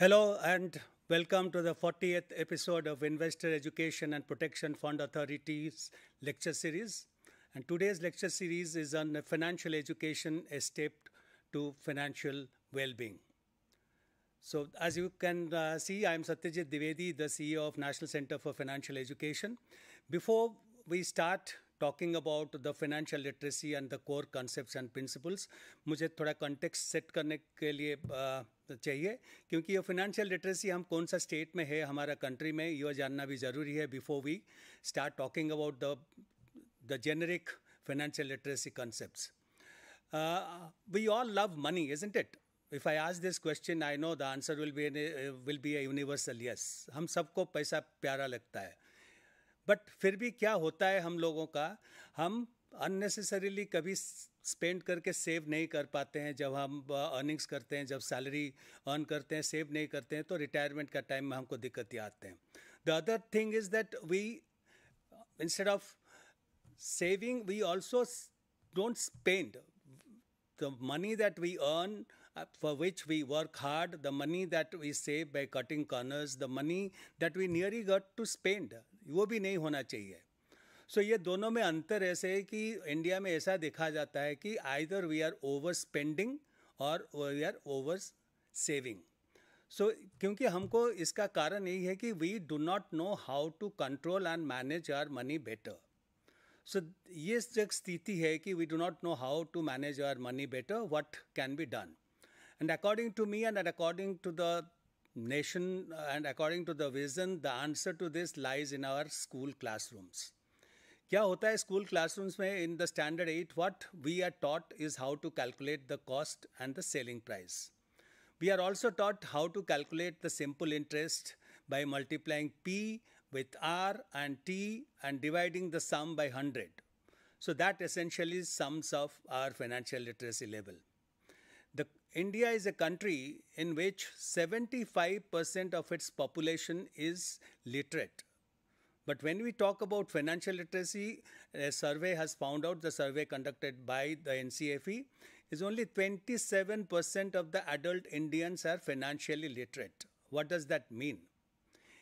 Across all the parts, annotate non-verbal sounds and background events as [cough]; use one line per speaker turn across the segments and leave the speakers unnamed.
Hello and welcome to the 40th episode of Investor Education and Protection Fund Authority's lecture series. And today's lecture series is on financial education, a step to financial well-being. So as you can uh, see, I'm Satyajit Divedi, the CEO of National Center for Financial Education. Before we start talking about the financial literacy and the core concepts and principles, मुझे थोड़ा context set करने के लिए uh, चाहिए क्योंकि ये financial literacy हम कौन सा स्टेट में है हमारा कंट्री में यह जानना भी ज़रूरी है before we start talking about the the generic financial literacy concept we all love money isn't it if I ask this question I know the answer will be will be a universal yes हम सबको पैसा प्यारा लगता है but फिर भी क्या होता है हम लोगों का हम अननेसेसरीली कभी स्पेंड करके सेव नहीं कर पाते हैं जब हम अर्निंग्स करते हैं जब सैलरी अर्न करते हैं सेव नहीं करते हैं तो रिटायरमेंट का टाइम में हमको दिक्कत ही आते हैं the other thing is that we instead of saving we also don't spend the money that we earn for which we work hard the money that we save by cutting corners the money that we nearly got to spend वो भी नहीं होना चाहिए सो ये दोनों में अंतर ऐसे है कि इंडिया में ऐसा देखा जाता है कि either we are over spending और we are over saving so क्योंकि हमको इसका कारण यही है कि we do not know how to control and manage our money better so ये एक स्थिति है कि we do not know how to manage our money better what can be done and according to me and according to the nation and according to the vision the answer to this lies in our school classrooms क्या होता है school classrooms में in the standard eight what we are taught is how to calculate the cost and the selling We are also taught how to calculate the simple interest by multiplying P with R and T and dividing the sum by 100. So that essentially sums up our financial literacy level. India is a country in which 75% of its population is literate. But when we talk about financial literacy, a survey has found out, the survey conducted by the NCFE, is only 27% of the adult Indians are financially literate. What does that mean?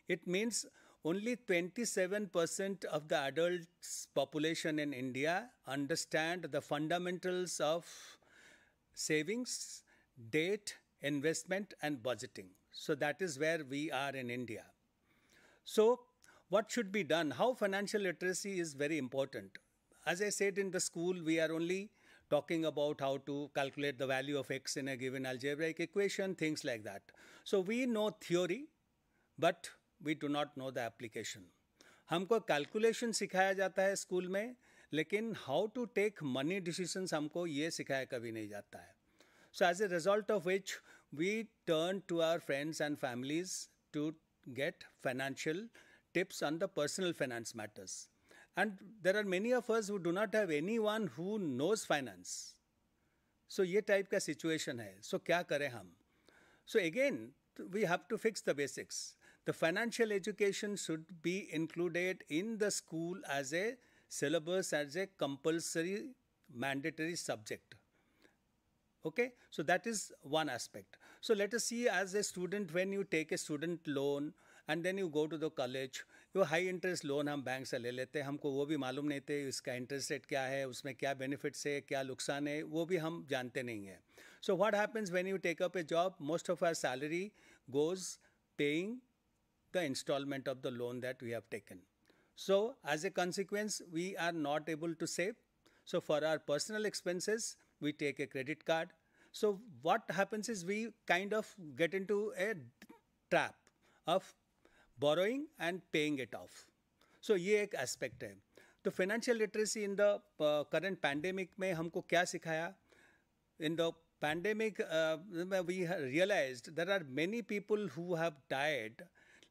It means only 27% of the adults population in India understand the fundamentals of savings, debt, investment and budgeting. So that is where we are in India. So what should be done, how financial literacy is very important. As I said in the school, we are only talking about how to calculate the value of x in a given algebraic equation, things like that. So we know theory, but we do not know the application. हमको calculation सिखाया जाता है school में लेकिन to to take money decisions हमको ये सिखाया कभी नहीं जाता है so as a result of which we turn to our friends and families to get financial tips on the personal finance matters. And there are many of us who do not have anyone who knows finance. so, ये type का situation है so, क्या करें हम So, again, we have to fix the basics. The financial education should be included in the school as a syllabus as a compulsory mandatory subject okay so that is one aspect so let us see as a student when you take a student loan and then you go to the college वो high interest loan हम bank से ले लेते हैं हमको वो भी मालूम नहीं थे इसका इंटरेस्ट रेट क्या है उसमें क्या बेनिफिट्स है क्या नुकसान है वो भी हम जानते नहीं हैं so what happens when you take up a job most of our salary goes paying the installment of the loan that we have taken. So, as a consequence, we are not able to save. So, for our personal expenses, we take a credit card. So, what happens is we kind of get into a trap of borrowing and paying it off. so, ये एक aspect. है तो literacy in the the current pandemic में हमको क्या सिखाया in the pandemic, uh, we realized there are many people who have died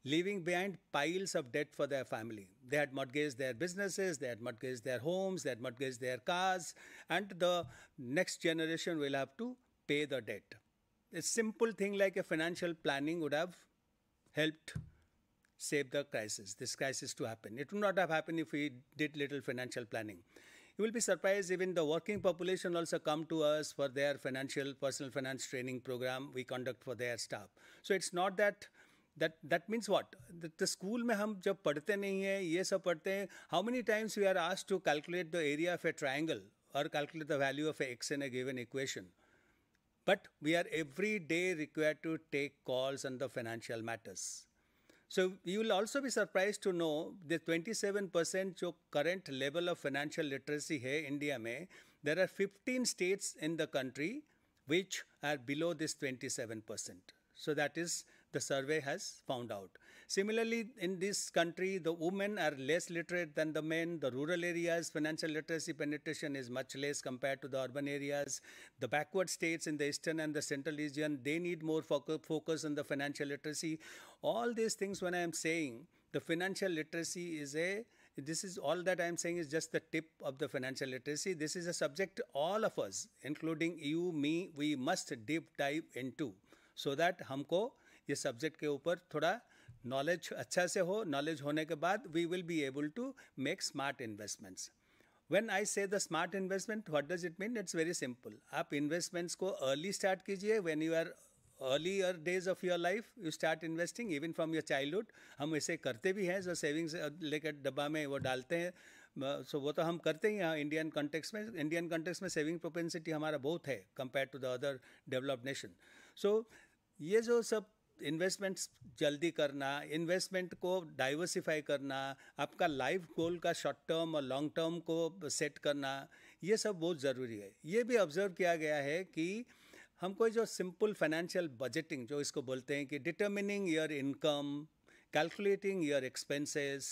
leaving behind piles of debt for their family. They had mortgaged their businesses, they had mortgaged their homes, they had mortgaged their cars, and the next generation will have to pay the debt. A simple thing like a financial planning would have helped save the crisis, this crisis to happen. It would not have happened if we did little financial planning. You will be surprised even the working population also come to us for their financial, personal finance training program we conduct for their staff. So it's not that that that means what? the school mein hum jab padhte nahi hai, ye sab padhte how many times we are asked to calculate the area of a triangle or calculate the value of x in a given equation? But we are every day required to take calls on the financial matters. So you will also be surprised to know the 27% जो current level of financial literacy है India में there are 15 states in the country which are below this 27%. So that is the survey has found out. Similarly, in this country, the women are less literate than the men. The rural areas, financial literacy penetration is much less compared to the urban areas. The backward states in the eastern and the central region, they need more focus on the financial literacy. All these things, when I am saying the financial literacy is a this is all that I am saying is just the tip of the financial literacy. This is a subject all of us, including you, me, we must deep dive into so that हमको ये subject के ऊपर थोड़ा knowledge अच्छा से हो knowledge होने के बाद we will be able to make smart investments when I say the smart investment what does it mean it's very simple आप इन्वेस्टमेंट्स को अर्ली स्टार्ट कीजिए when you are uh days of your life you start investing even from your childhood हम ऐसे करते भी हैं जो savings लेकर डब्बा में वो डालते हैं सो वो तो हम करते ही हैं इंडियन कॉन्टेक्स में इंडियन कॉन्टेक्स में सेविंग प्रोपेंसिटी हमारा बहुत है compare to the other developed nation so ये जो सब इन्वेस्टमेंट्स जल्दी करना इन्वेस्टमेंट को डाइवर्सिफाई करना आपका लाइफ गोल का शॉर्ट टर्म और लॉन्ग टर्म को सेट करना ये सब बहुत ज़रूरी है ये भी ऑब्जर्व किया गया है कि हमको जो सिंपल फाइनेंशियल बजटिंग जो इसको बोलते हैं कि determining your income calculating your expenses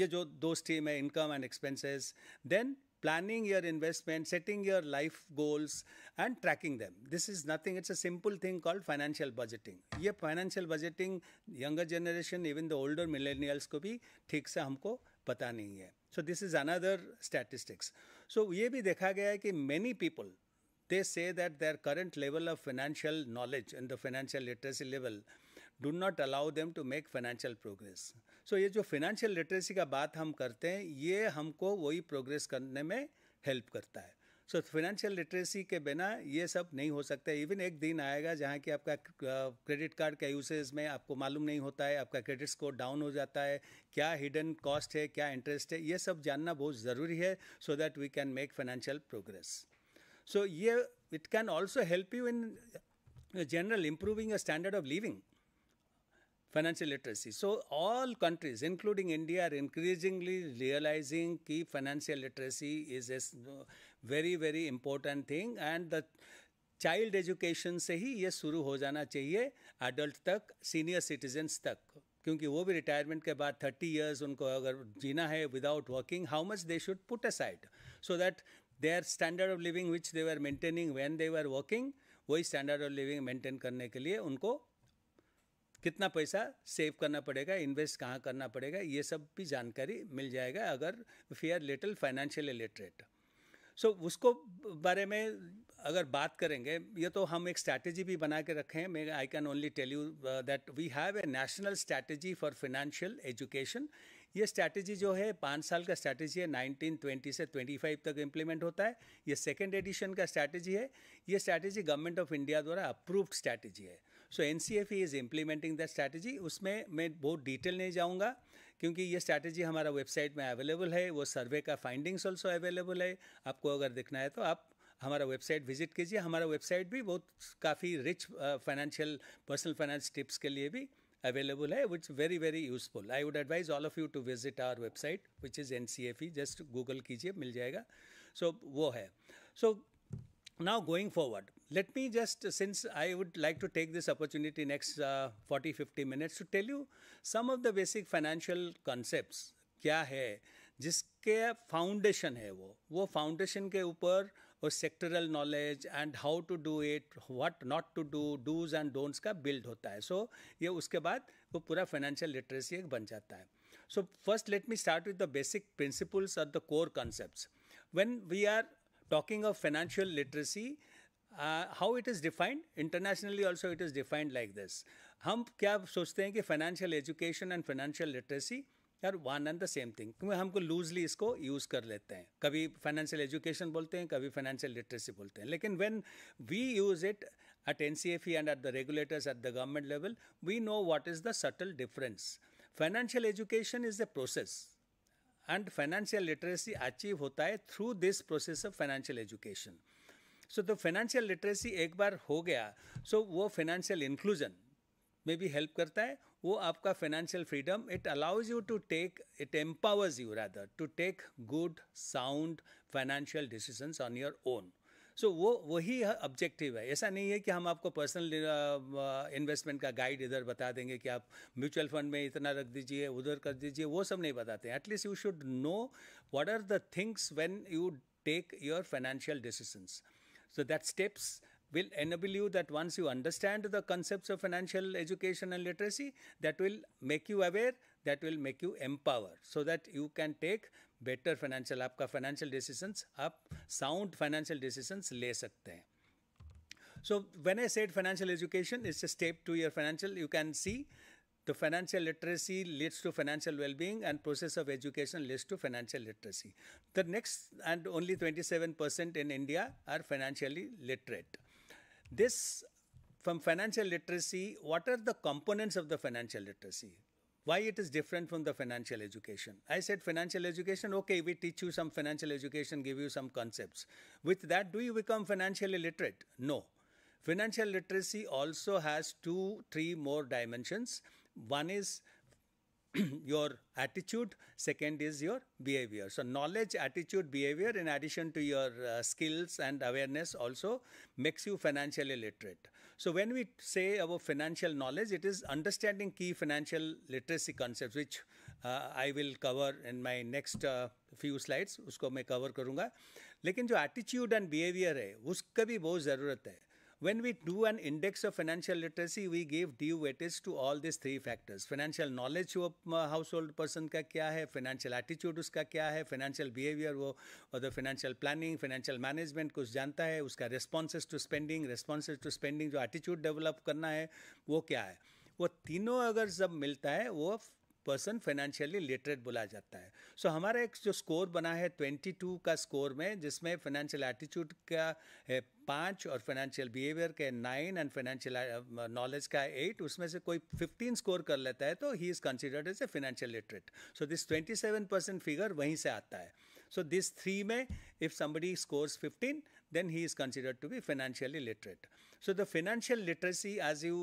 ये जो दो स्टीम है income and expenses then planning your investment, setting your life goals, and tracking them. This is nothing, it's a simple thing called financial budgeting. Yeah, financial budgeting, younger generation, even the older millennials, ko bhi, thik sa humko pata nahi hai. So, this is another statistics. So, ye bhi dekha gaya hai ki many people they say that their current level of financial knowledge and the financial literacy level do not allow them to make financial progress so ये जो financial literacy का बात हम करते हैं ये हमको वही प्रोग्रेस करने में हेल्प करता है सो फाइनेंशियल लिटरेसी के बिना ये सब नहीं हो सकता इवन एक दिन आएगा जहाँ कि आपका क्रेडिट कार्ड का यूसेज में आपको मालूम नहीं होता है आपका क्रेडिट स्कोर डाउन हो जाता है क्या हिडन कॉस्ट है क्या इंटरेस्ट है ये सब जानना बहुत ज़रूरी है so that we can make financial progress so ये it can also help you in general improving a standard of living financial literacy. So all countries, including India, are increasingly realizing key financial literacy is a uh, very very important thing, and the child education से ही ये शुरू हो जाना चाहिए adult तक senior citizens तक क्योंकि वो भी रिटायरमेंट के बाद थर्टी ईयर्स उनको अगर जीना है without working how much they should put aside so that they are standard of living which they are maintaining when they are working वही स्टैंडर्ड ऑफ लिविंग मेंटेन करने के लिए उनको कितना पैसा सेव करना पड़ेगा इन्वेस्ट कहाँ करना पड़ेगा ये सब भी जानकारी मिल जाएगा अगर we are little financial illiterate so उसको बारे में अगर बात करेंगे ये तो हम एक स्ट्रैटेजी भी बना के रखे हैं may I can only tell you that we have a national strategy for financial education ये स्ट्रैटेजी जो है पाँच साल का स्ट्रैटेजी है 1920 से 25 तक इम्प्लीमेंट होता है ये सेकेंड एडिशन का स्ट्रैटेजी है ये स्ट्रैटेजी गवर्नमेंट ऑफ इंडिया द्वारा अप्रूव्ड स्ट्रैटेजी है so N C F is implementing the strategy उसमें मैं बहुत डिटेल नहीं जाऊँगा क्योंकि ये स्ट्रैटेजी हमारा वेबसाइट में अवेलेबल है वो सर्वे का फाइंडिंग्स ऑल्सो अवेलेबल है आपको अगर देखना है तो आप हमारा वेबसाइट विजिट कीजिए हमारा वेबसाइट भी बहुत काफ़ी rich financial personal finance tips के लिए भी अवेलेबल है which very very useful I would advise all of you to visit our website which is N C F E just Google कीजिए मिल जाएगा सो so, वो है so now going forward let me just, since I would like to take this opportunity next uh, 40 50 minutes to tell you some of the basic financial concepts क्या है जिसके foundation है वो वो फाउंडेशन के ऊपर और sectoral knowledge and how to do it what not to do do's and don'ts का बिल्ड होता है सो so, ये उसके बाद वो पूरा फाइनेंशियल लिटरेसी एक बन जाता है so first let me start with the basic principles और the core concepts when we are talking of financial literacy how it is defined internationally also it is defined like this हम क्या सोचते हैं कि financial education and financial literacy यार one and the same thing क्योंकि हमको loosely इसको use कर लेते हैं कभी फाइनेंशियल एजुकेशन बोलते हैं कभी फाइनेंशियल लिटरेसी बोलते हैं लेकिन when we use it at N C F E and at the regulators at the government level we know what is the subtle difference financial education is the process and financial literacy achieve होता है through this process of financial education so तो financial literacy एक बार हो गया so so वो financial inclusion में भी हेल्प करता है वो आपका financial freedom it allows you to take it empowers you rather to take good sound financial decisions on your own so वो वही ऑब्जेक्टिव है ऐसा नहीं है कि हम आपको पर्सनल इन्वेस्टमेंट uh, uh, का गाइड इधर बता देंगे कि आप म्यूचुअल फंड में इतना रख दीजिए उधर कर दीजिए वो सब नहीं बताते हैं at least you should know what are the things when you take your financial decisions So that steps will enable you that once you understand the concepts of financial education and literacy, that will make you aware, that will make you empower so that you can take better financial, आपका financial decisions, आप sound financial decisions ले सकते हैं. So when I said financial education, it's a step to your financial. You can see the financial literacy leads to financial well-being and process of education leads to financial literacy. The next and only 27% in India are financially literate. This from financial literacy, what are the components of the financial literacy? Why it is different from the financial education? I said financial education, okay, we teach you some financial education, give you some concepts. With that, do you become financially literate? No. Financial literacy also has two, three more dimensions one is [clears throat] your attitude second is your behavior so knowledge attitude behavior in addition to your uh, skills and awareness also makes you financially literate so when we say about financial knowledge it is understanding key financial literacy concepts which uh, i will cover in my next uh, slides. Slides उसको मैं cover करूँगा लेकिन जो attitude and behaviour है उसका भी When we do an index of financial literacy, we give due weightage to all these three factors. Financial knowledge वो household person का क्या है फाइनेंशियल एटीट्यूड उसका क्या है फाइनेंशियल बिहेवियर वो the financial planning financial management कुछ जानता है उसका responses to spending responses to spending जो एटीट्यूड डेवलप करना है वो क्या है वो तीनों अगर सब मिलता है वो पर्सन फाइनेंशियली लिटरेट बोला जाता है सो so, हमारा एक जो स्कोर बना है 22 का स्कोर में जिसमें फाइनेंशियल एटीट्यूड का है पाँच और फाइनेंशियल बिहेवियर के नाइन एंड फाइनेंशियल नॉलेज का एट उसमें से कोई फिफ्टीन स्कोर कर लेता है तो he is considered as a financial literate so this twenty seven percent figure वहीं से आता है सो दिस थ्री में if somebody scores fifteen then he is considered to be financially literate so the financial literacy as you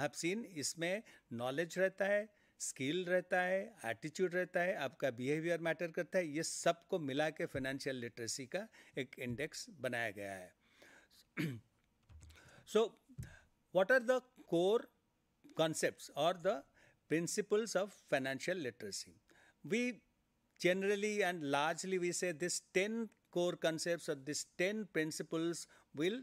have seen इसमें knowledge रहता है skill रहता है एटीट्यूड रहता है आपका बिहेवियर मैटर करता है ये सब को मिला के फाइनेंशियल लिटरेसी का एक इंडेक्स बनाया गया है so what are the core concept और the principles of financial literacy we generally and largely we say this ten core concept और this ten principles will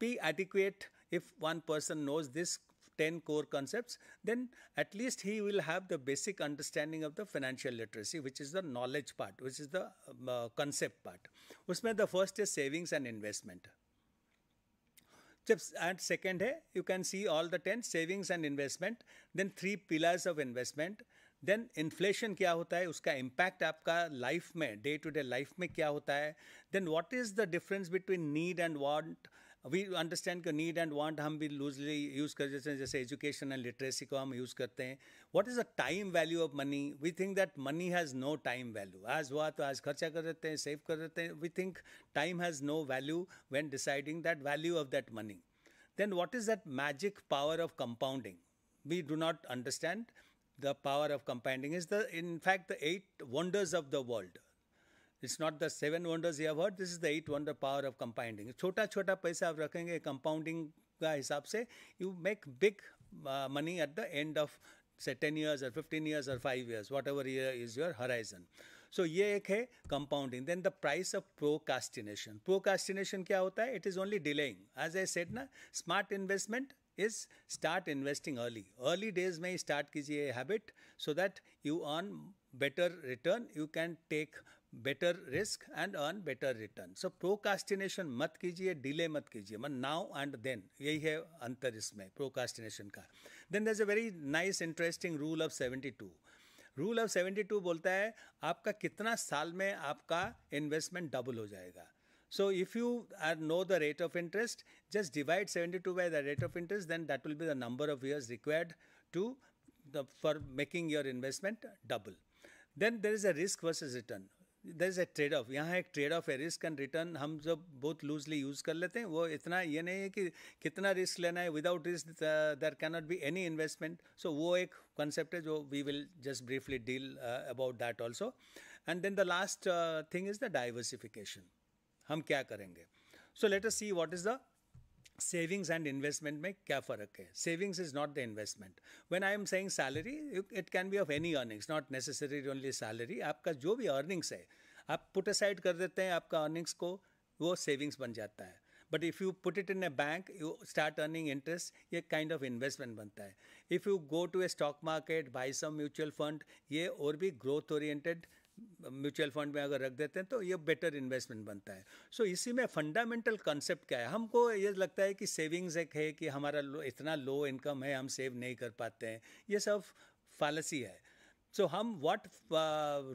be adequate if one person knows this 10 core concepts, then at least he will have the basic understanding of the financial literacy, which is the knowledge part, which is the um, uh, concept part. Usme the first is savings and investment. And second, you can see all the 10 savings and investment, then three pillars of investment. Then inflation kya hota hai, uska impact aapka life mein, day to day life mein kya hota Then what is the difference between need and want, we understand का need and want हम भी loosely use कर देते हैं जैसे education and literacy को हम use करते हैं what is the time value of money we think that money has no time value आज हुआ तो आज खर्चा कर देते हैं सेव कर देते हैं we think time has no value when deciding that value of that money then what is that magic power of compounding we do not understand the power of compounding is the in fact the eight wonders of the world it's not the seven wonders you have heard this is the eight wonder power of compounding छोटा छोटा पैसा आप रखेंगे compounding का हिसाब से you make big money at the end of say ten years और fifteen years और five years whatever year is your horizon so ये एक है compounding then the price of procrastination procrastination क्या होता है it is only delaying as I said ना smart investment is start investing early early days में ही start कीजिए habit so that you earn better return you can take better risk and earn better return so procrastination मत कीजिए delay मत कीजिए मत now and then यही है अंतर इसमें प्रोकास्टिनेशन का then does a very nice interesting rule of seventy two rule of seventy two बोलता है आपका कितना साल में आपका इन्वेस्टमेंट डबल हो जाएगा so if you are no the rate of interest just divide seventy two by the rate of interest then that will be the number of years required to for making your investment double then there is a risk vers versus return there is a trade off यहाँ एक trade off है risk and return हम जब बहुत loosely use कर लेते हैं वो इतना ये नहीं है कि कितना रिस्क लेना है without risk there can not be any investment so वो एक कॉन्सेप्ट है जो we will just briefly deal about that also and then the last thing is the diversification हम क्या करेंगे so let us see what is the savings and investment में क्या फ़र्क है savings is not the investment when I am saying salary it can be of any earnings not necessary only salary आपका जो भी अर्निंग्स है आप put aside कर देते हैं आपका अर्निंग्स को वो सेविंग्स बन जाता है but if you put it in a bank you start earning interest ये काइंड ऑफ इन्वेस्टमेंट बनता है if you go to a stock market buy some mutual fund ये और भी ग्रोथ ओरिएंटेड म्यूचुअल फंड में अगर रख देते हैं तो ये बेटर इन्वेस्टमेंट बनता है सो so, इसी में फंडामेंटल कंसेप्ट क्या है हमको ये लगता है कि सेविंग्स एक है कि हमारा लो, इतना लो इनकम है हम सेव नहीं कर पाते हैं ये सब फालसी है सो so, हम what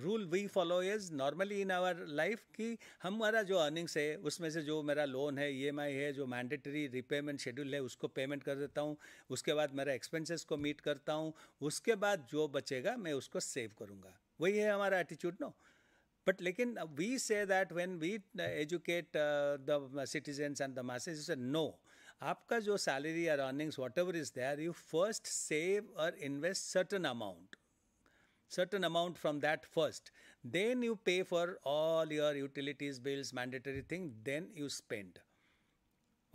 rule we follow is normally in our life कि हमारा जो अर्निंग्स है उसमें से जो मेरा लोन है ई e है जो मैंडेटरी रिपेमेंट शेड्यूल है उसको पेमेंट कर देता हूँ उसके बाद मेरा एक्सपेंसेस को मीट करता हूँ उसके बाद जो बचेगा मैं उसको सेव करूँगा वही है हमारा एटीट्यूड नो बट लेकिन we say that when we educate the citizens and the message no आपका जो सैलरी और earnings whatever is there you first save और invest certain amount certain amount from that first then you pay for all your utilities bills mandatory thing then you spend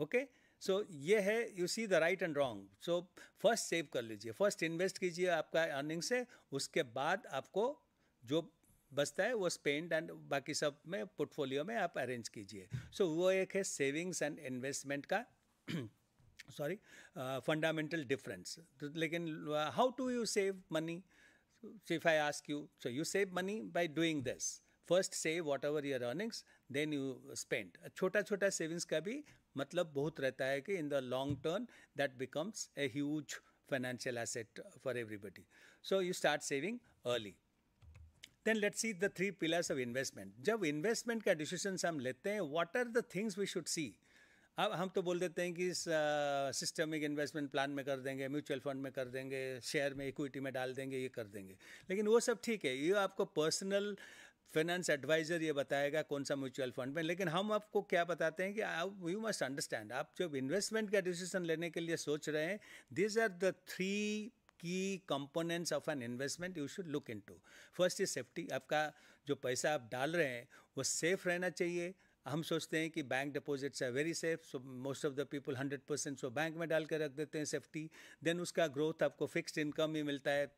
okay so ये है you see the right and wrong so first save कर लीजिए first invest कीजिए आपका earning से उसके बाद आपको जो बचता है वो स्पेंड एंड बाकी सब में पोर्टफोलियो में आप अरेंज कीजिए सो so, वो एक है सेविंग्स एंड इन्वेस्टमेंट का सॉरी फंडामेंटल डिफरेंस लेकिन how to you save money if I ask you so you save money by doing this first save whatever your earnings then you spend छोटा छोटा savings का भी मतलब बहुत रहता है कि in the long term that becomes a huge financial asset for everybody so you start saving early then let see the three pillars of investment जब इन्वेस्टमेंट का डिसीजन हम लेते हैं what are the things we should see अब हम तो बोल देते हैं कि इस सिस्टमिक इन्वेस्टमेंट प्लान में कर देंगे म्यूचुअल फंड में कर देंगे शेयर में इक्विटी में डाल देंगे ये कर देंगे लेकिन वो सब ठीक है ये आपको पर्सनल फाइनेंस एडवाइज़र ये बताएगा कौन सा म्यूचुअल फंड में लेकिन हम आपको क्या बताते हैं कि आप यू मस्ट अंडरस्टैंड आप जब इन्वेस्टमेंट का डिसीजन लेने के लिए सोच रहे हैं these are the three key components of an investment you should look into first is safety आपका जो पैसा आप डाल रहे हैं वो सेफ रहना चाहिए हम सोचते हैं कि bank deposits are very safe so most of the people hundred percent so bank में डाल के रख देते हैं सेफ्टी देन उसका ग्रोथ आपको फिक्स्ड इनकम ही मिलता है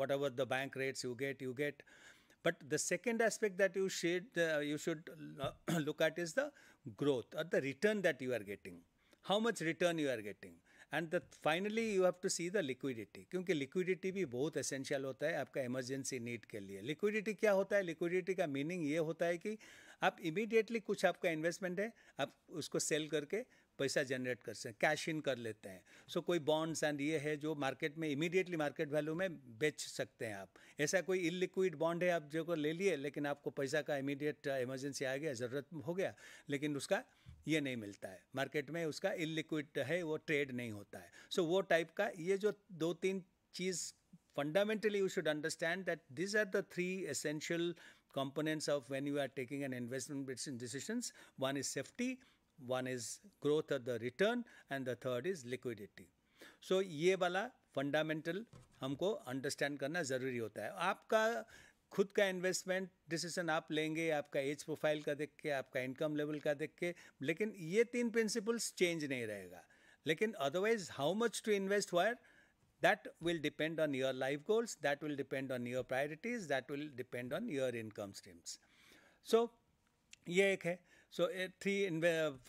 whatever the bank rates you get you get but the second aspect that you should you should look at is the growth और the return that you are getting how much return you are getting and the finally you have to see the liquidity क्योंकि liquidity भी बहुत essential होता है आपका emergency need के लिए liquidity क्या होता है लिक्विडिटी का मीनिंग ये होता है कि आप इमीडिएटली कुछ आपका इन्वेस्टमेंट है आप उसको सेल करके पैसा जनरेट कर सकते हैं कैश इन कर लेते हैं सो so, कोई बॉन्ड्स एंड ये है जो मार्केट में इमीडिएटली मार्केट वैल्यू में बेच सकते हैं आप ऐसा कोई इलिक्विड बॉन्ड है आप जो को ले लिए लेकिन आपको पैसा का इमीडिएट इमरजेंसी आ गया ज़रूरत हो गया लेकिन उसका ये नहीं मिलता है मार्केट में उसका इलिक्विड है वो ट्रेड नहीं होता है सो so, वो टाइप का ये जो दो तीन चीज़ fundamentally you should understand that these are the three essential components of when you are taking an investment decisions one is safety one is growth of the return and the third is liquidity so ये वाला fundamental हमको understand करना ज़रूरी होता है आपका खुद का इन्वेस्टमेंट डिसीजन आप लेंगे आपका एज प्रोफाइल का देख के आपका इनकम लेवल का देख के लेकिन ये तीन प्रिंसिपल्स चेंज नहीं रहेगा लेकिन otherwise how much to invest where that will depend on your life goals that will depend on your priorities that will depend on your income streams so ये एक है so three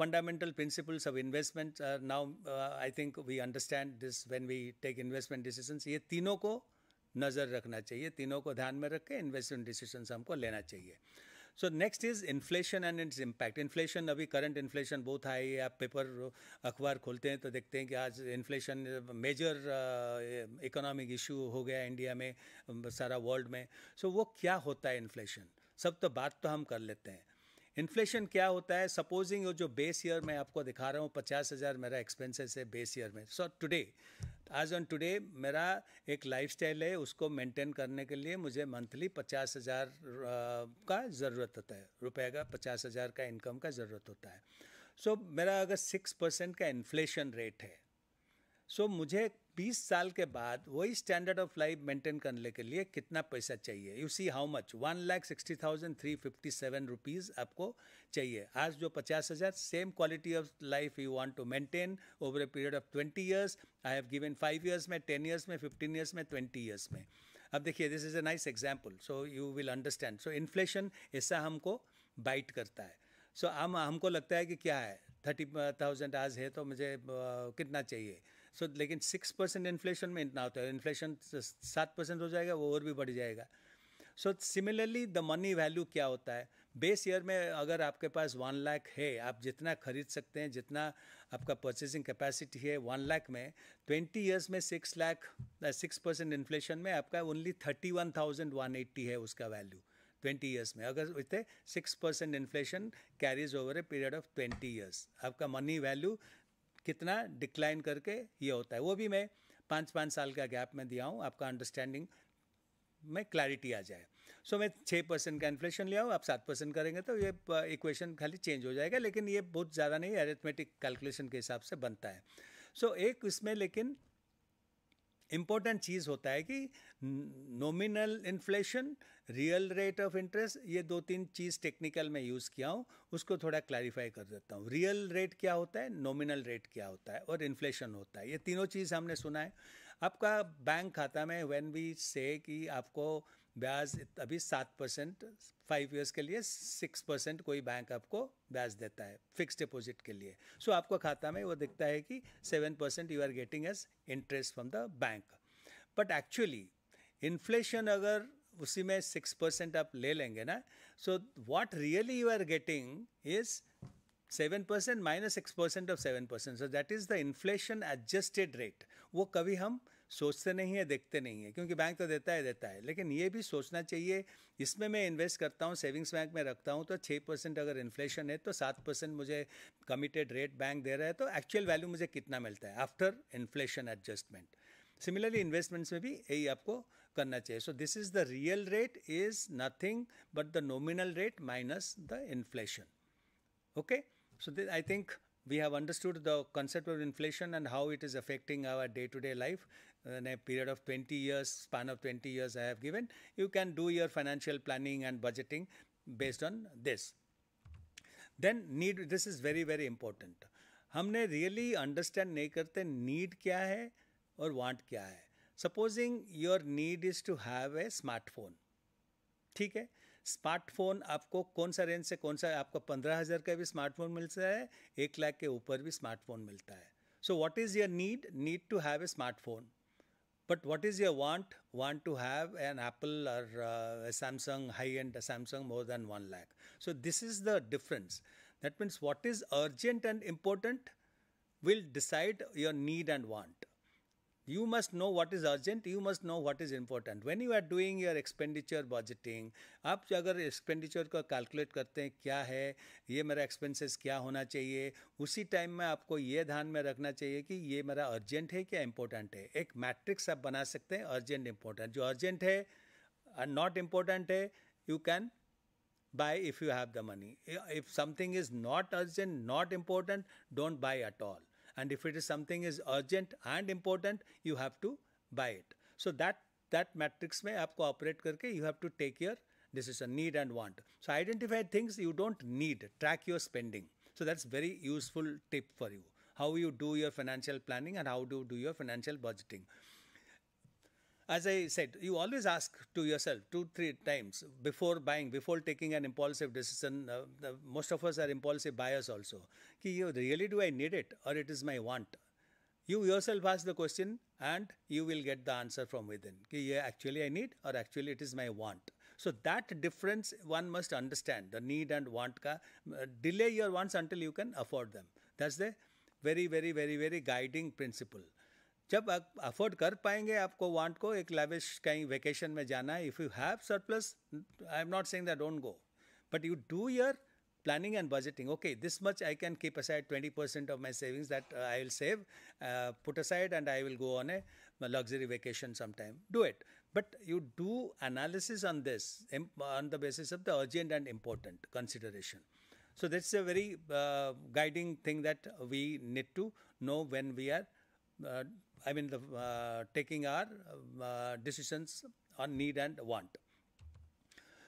fundamental principles of investment now I think we understand this when we take investment decision ये तीनों को नज़र रखना चाहिए तीनों को ध्यान में रख के इन्वेस्टमेंट डिसीजन हमको लेना चाहिए so next is inflation and its impact inflation अभी करंट इन्फ्लेशन बहुत हाई है आप पेपर अखबार खोलते हैं तो देखते हैं कि आज इन्फ्लेशन मेजर इकोनॉमिक इशू हो गया इंडिया में सारा वर्ल्ड में सो so, वो क्या होता है इन्फ्लेशन सब तो बात तो हम कर लेते हैं इन्फ्लेशन क्या होता है सपोजिंग वो जो बेस ईयर मैं आपको दिखा रहा हूँ पचास हज़ार मेरा एक्सपेंसेस है बेस ईयर में सो टुडे आज ऑन टुडे मेरा एक लाइफस्टाइल है उसको मेंटेन करने के लिए मुझे मंथली पचास हज़ार का ज़रूरत होता है रुपए का पचास हज़ार का इनकम का ज़रूरत होता है सो so, मेरा अगर सिक्स परसेंट का इन्फ्लेशन रेट है सो so, मुझे 20 साल के बाद वही स्टैंडर्ड ऑफ लाइफ मेंटेन करने के लिए कितना पैसा चाहिए you see how much one lakh sixty thousand three fifty seven rupees आपको चाहिए आज जो पचास हज़ार same quality of life you want to maintain over a period of twenty years I have given five years में टेन ईयर्स में fifteen years में twenty years में अब देखिए this is a nice example so you will understand so inflation ऐसा हमको bite करता है सो so, हम हमको लगता है कि क्या है थर्टी थाउजेंड आज है तो मुझे uh, कितना चाहिए सो so, लेकिन सिक्स परसेंट इन्फ्लेशन में इतना होता है इन्फ्लेशन सात परसेंट हो जाएगा वो और भी बढ़ जाएगा so similarly the money value क्या होता है बेस ईयर में अगर आपके पास वन लाख है आप जितना खरीद सकते हैं जितना आपका परचेसिंग कैपेसिटी है वन लाख में ट्वेंटी ईयर्स में six lakh six percent inflation में आपका only thirty one thousand one eighty है उसका वैल्यू ट्वेंटी ईयर्स में अगर इतने six percent inflation carries over a period of twenty years आपका मनी वैल्यू कितना डिक्लाइन करके ये होता है वो भी मैं पाँच पाँच साल का गैप में दिया हूँ आपका अंडरस्टैंडिंग में क्लैरिटी आ जाए सो so, मैं छः परसेंट का इन्फ्लेशन लिया हूँ आप सात परसेंट करेंगे तो ये इक्वेशन खाली चेंज हो जाएगा लेकिन ये बहुत ज़्यादा नहीं एरेथमेटिक कैलकुलेशन के हिसाब से बनता है सो so, एक इसमें लेकिन इम्पोर्टेंट चीज़ होता है कि nominal inflation real rate of interest ये दो तीन चीज़ टेक्निकल में यूज़ किया हूँ उसको थोड़ा क्लैरिफाई कर देता हूँ रियल रेट क्या होता है नॉमिनल रेट क्या होता है और इन्फ्लेशन होता है ये तीनों चीज़ हमने सुना है आपका बैंक खाता में वेन वी से कि आपको ब्याज अभी सात परसेंट फाइव ईयर्स के लिए सिक्स परसेंट कोई बैंक आपको ब्याज देता है फिक्स डिपॉजिट के लिए सो so, आपको खाता में वो दिखता है कि seven percent you are getting as interest from the bank but actually inflation अगर उसी में सिक्स परसेंट आप ले लेंगे ना so what really you are getting is seven percent minus six percent of seven percent so that is the inflation adjusted rate वो कभी हम सोचते नहीं है देखते नहीं है क्योंकि बैंक तो देता है देता है लेकिन ये भी सोचना चाहिए इसमें मैं इन्वेस्ट करता हूँ सेविंग्स बैंक में रखता हूँ तो छः परसेंट अगर इन्फ्लेशन है तो सात परसेंट मुझे कमिटेड रेट बैंक दे रहा है तो एक्चुअल वैल्यू मुझे कितना मिलता है after inflation adjustment similarly investments में भी यही आपको करना चाहिए so this is the real rate is nothing but the nominal rate minus the inflation okay so this I think we have understood the concept of inflation and how it is affecting our day to day life in a period of 20 years, span of 20 years I have given, you can do your financial planning and budgeting based on this. Then need, this is very very important. humne really understand nahi karte need kya hai aur want kya hai supposing your need is to have a smartphone theek hai smartphone आपको कौन सा range से कौन सा आपको पंद्रह हज़ार का भी स्मार्टफोन मिलता है एक लाख के ऊपर भी स्मार्टफोन मिलता है so what is your need need to have a smartphone But what is your want? Want to have an Apple or uh, a Samsung, high end Samsung, more than 1 lakh. So, this is the difference. That means what is urgent and important will decide your need and want. you must know what is urgent you must know what is important when you are doing your expenditure budgeting आप अगर expenditure को calculate करते हैं क्या है ये मेरा expenses क्या होना चाहिए उसी time में आपको ये ध्यान में रखना चाहिए कि ये मेरा urgent है क्या important है एक matrix आप बना सकते हैं urgent important जो urgent है not important है you can buy if you have the money if something is not urgent not important don't buy at all and if it is something is urgent and important you have to buy it so that that matrix may have cooperate karke you have to take your this is a need and want so identify things you don't need track your spending so that's very useful tip for you how you do your financial planning and how to do your financial budgeting as I said, you always ask to yourself two, three times before buying, before taking an impulsive decision. Uh, the, most of us are impulsive buyers also. Ki, you, really, do I need it or it is my want? You yourself ask the question and you will get the answer from within. Ki, yeah, actually, I need or actually, it is my want. So that difference one must understand the need and want. Ka, uh, delay your wants until you can afford them. That's the very, very, very, very guiding principle. जब afford कर पाएंगे आपको want को एक lavish कहीं vacation में जाना है if you have surplus I am not saying that don't go but you do your planning and budgeting okay this much I can keep aside twenty percent of my savings that I will save put aside and I will go on a luxury vacation sometime do it but you do analysis on this on the basis of the urgent and important consideration so that's a very guiding thing that we need to know when we are I mean, the, uh, taking our uh, decisions on need and want.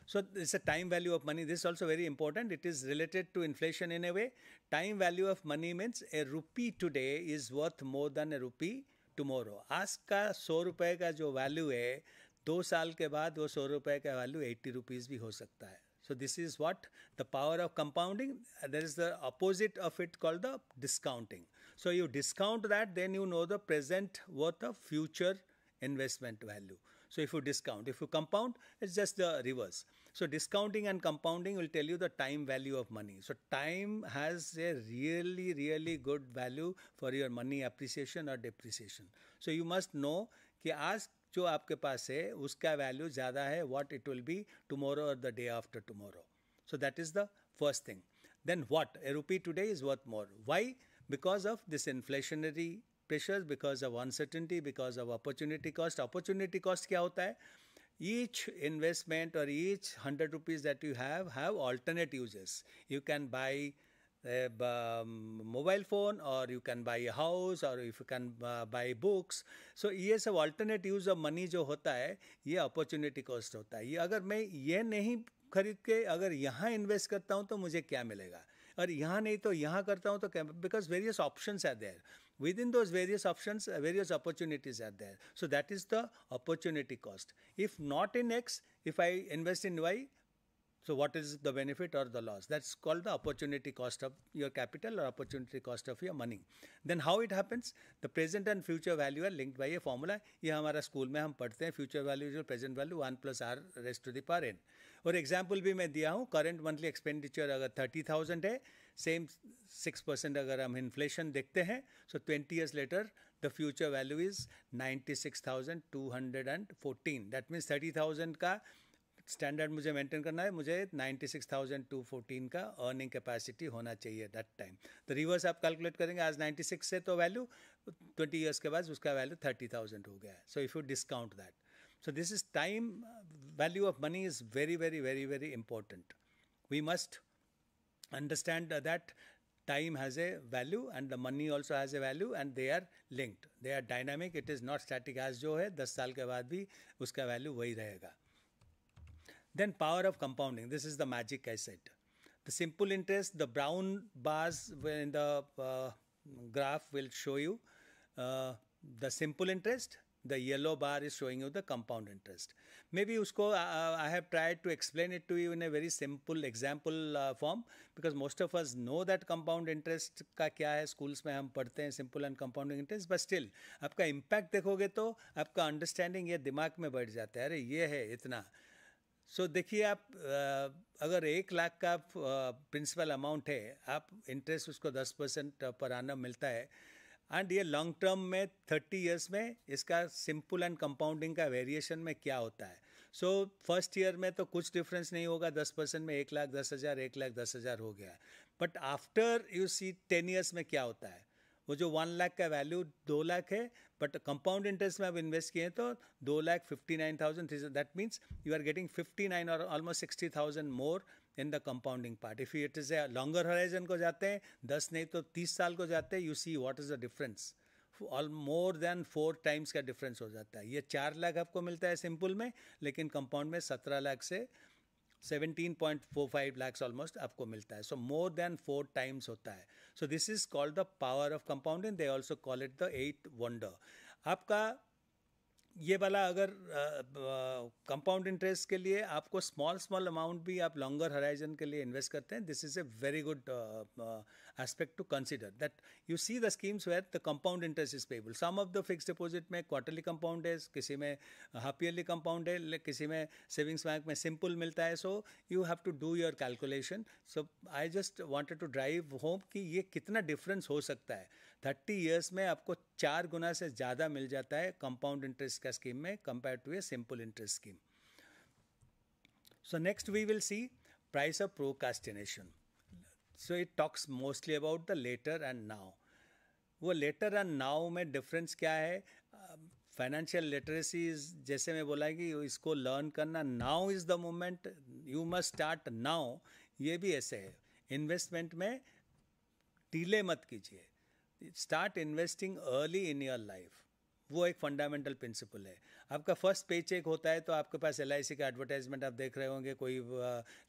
So it's a time value of money. This is also very important. It is related to inflation in a way. Time value of money means a rupee today is worth more than a rupee tomorrow. Ask a सौ rupee ka jo value hai, दो साल ke baad wo सौ rupee ka value 80 rupees bhi ho sakta hai. So this is what the power of compounding. There is the opposite of it called the discounting. So you discount that, then you know the present worth of future investment value. So if you discount, if you compound, it's just the reverse. So discounting and compounding will tell you the time value of money. So time has a really, really good value for your money appreciation or depreciation. So you must know that आज जो आपके पास है उसका value ज़्यादा है what it will be tomorrow और the day after tomorrow so that is the first thing then what a rupee today is worth because of this inflationary pressures, because of uncertainty, because of opportunity cost. Opportunity cost kya hota hai each investment or each 100 rupees that you have have alternate uses you can buy a um, mobile phone or you can buy a house or if you can uh, buy books so ये सब alternate use of money jo hota hai ye opportunity cost hota hai ye agar main ye nahi खरीद के अगर यहाँ invest करता हूँ तो मुझे क्या मिलेगा और यहाँ नहीं तो यहाँ करता हूँ तो because various option are there within those various option various opportunities are there so that is the opportunity cost if not in X if I invest in Y So, what is the benefit or the loss? That's called the opportunity cost of your capital or opportunity cost of your money. Then how it happens? The present and future value are linked by a formula. ये हमारा school में हम पढ़ते हैं future value जो present value one plus R raised to the N और example भी मैं दिया हूँ करंट मंथली एक्सपेंडिचर अगर थर्टी थाउजेंड है सेम सिक्स परसेंट अगर हम इन्फ्लेशन देखते हैं so twenty years later the future value is ninety six thousand two hundred and fourteen that means thirty thousand का स्टैंडर्ड मुझे मेंटेन करना है मुझे 96,214 का अर्निंग कैपेसिटी होना चाहिए दैट टाइम तो रिवर्स आप कैलकुलेट करेंगे आज 96 से तो वैल्यू 20 इयर्स के बाद उसका वैल्यू 30,000 हो गया है so if you discount that so this is time value of money is very very very very important we must understand that time has a value and the money also has a value and they are linked they are dynamic it is not static as जो है दस साल के बाद भी उसका value वही रहेगा Then power of compounding. This is the magic I said. The simple interest, the brown bars in the uh, graph will show you uh, the simple interest. The yellow bar is showing you the compound interest. Maybe usko, uh, I have tried to explain it to you in a very simple example uh, form because most of us know that compound interest का क्या है schools में हम पढ़ते हैं simple and compounding interest but still आपका impact देखोगे तो आपका अंडरस्टैंडिंग ये दिमाग में बैठ जाता है अरे ये है इतना सो so, देखिए आप अगर एक लाख का प्रिंसिपल अमाउंट है आप इंटरेस्ट उसको दस परसेंट पर आना मिलता है एंड ये लॉन्ग टर्म में थर्टी इयर्स में इसका सिंपल एंड कंपाउंडिंग का वेरिएशन में क्या होता है सो फर्स्ट ईयर में तो कुछ डिफरेंस नहीं होगा दस परसेंट में एक लाख दस हज़ार एक लाख दस हज़ार हो गया but after you see ten years में क्या होता है वो जो वन लाख का वैल्यू दो लाख है बट कंपाउंड इंटरेस्ट में आप इन्वेस्ट किए तो दो लाख fifty nine thousand that means you are getting fifty nine or almost sixty thousand more in the compounding part if it is a longer horizon को जाते हैं दस नहीं तो तीस साल को जाते हैं you see what is the difference all more than four times का डिफरेंस हो जाता है ये चार लाख आपको मिलता है सिंपल में लेकिन कंपाउंड में सत्रह लाख से 17.45 लैक्स ऑलमोस्ट आपको मिलता है so more than four times होता है so this is called the power of compounding they also call it the eight wonder आपका ये वाला अगर कंपाउंड इंटरेस्ट के लिए आपको स्मॉल स्मॉल अमाउंट भी आप लॉन्गर हराइजन के लिए इन्वेस्ट करते हैं this is a very good aspect to consider that you see the schemes where the compound interest is payable some of the fixed deposit में क्वार्टरली कंपाउंड है किसी में हाफ ईयरली कंपाउंड है किसी में सेविंग्स बैंक में simple मिलता है so you have to do your calculation so I just wanted to drive home कि ये कितना डिफरेंस हो सकता है थर्टी ईयर्स में आपको चार गुना से ज़्यादा मिल जाता है कंपाउंड इंटरेस्ट का स्कीम में compare to a simple interest scheme so next we will see price of procrastination so it talks mostly about the later and now वो लेटर एंड नाउ में डिफरेंस क्या है फाइनेंशियल uh, लिटरेसी जैसे मैं बोला कि इसको लर्न करना now is the moment you must start now ये भी ऐसे है इन्वेस्टमेंट में टीले मत कीजिए start investing early in your life वो एक फंडामेंटल प्रिंसिपल है आपका फर्स्ट पे चेक होता है तो आपके पास एल का एडवर्टाइजमेंट आप देख रहे होंगे कोई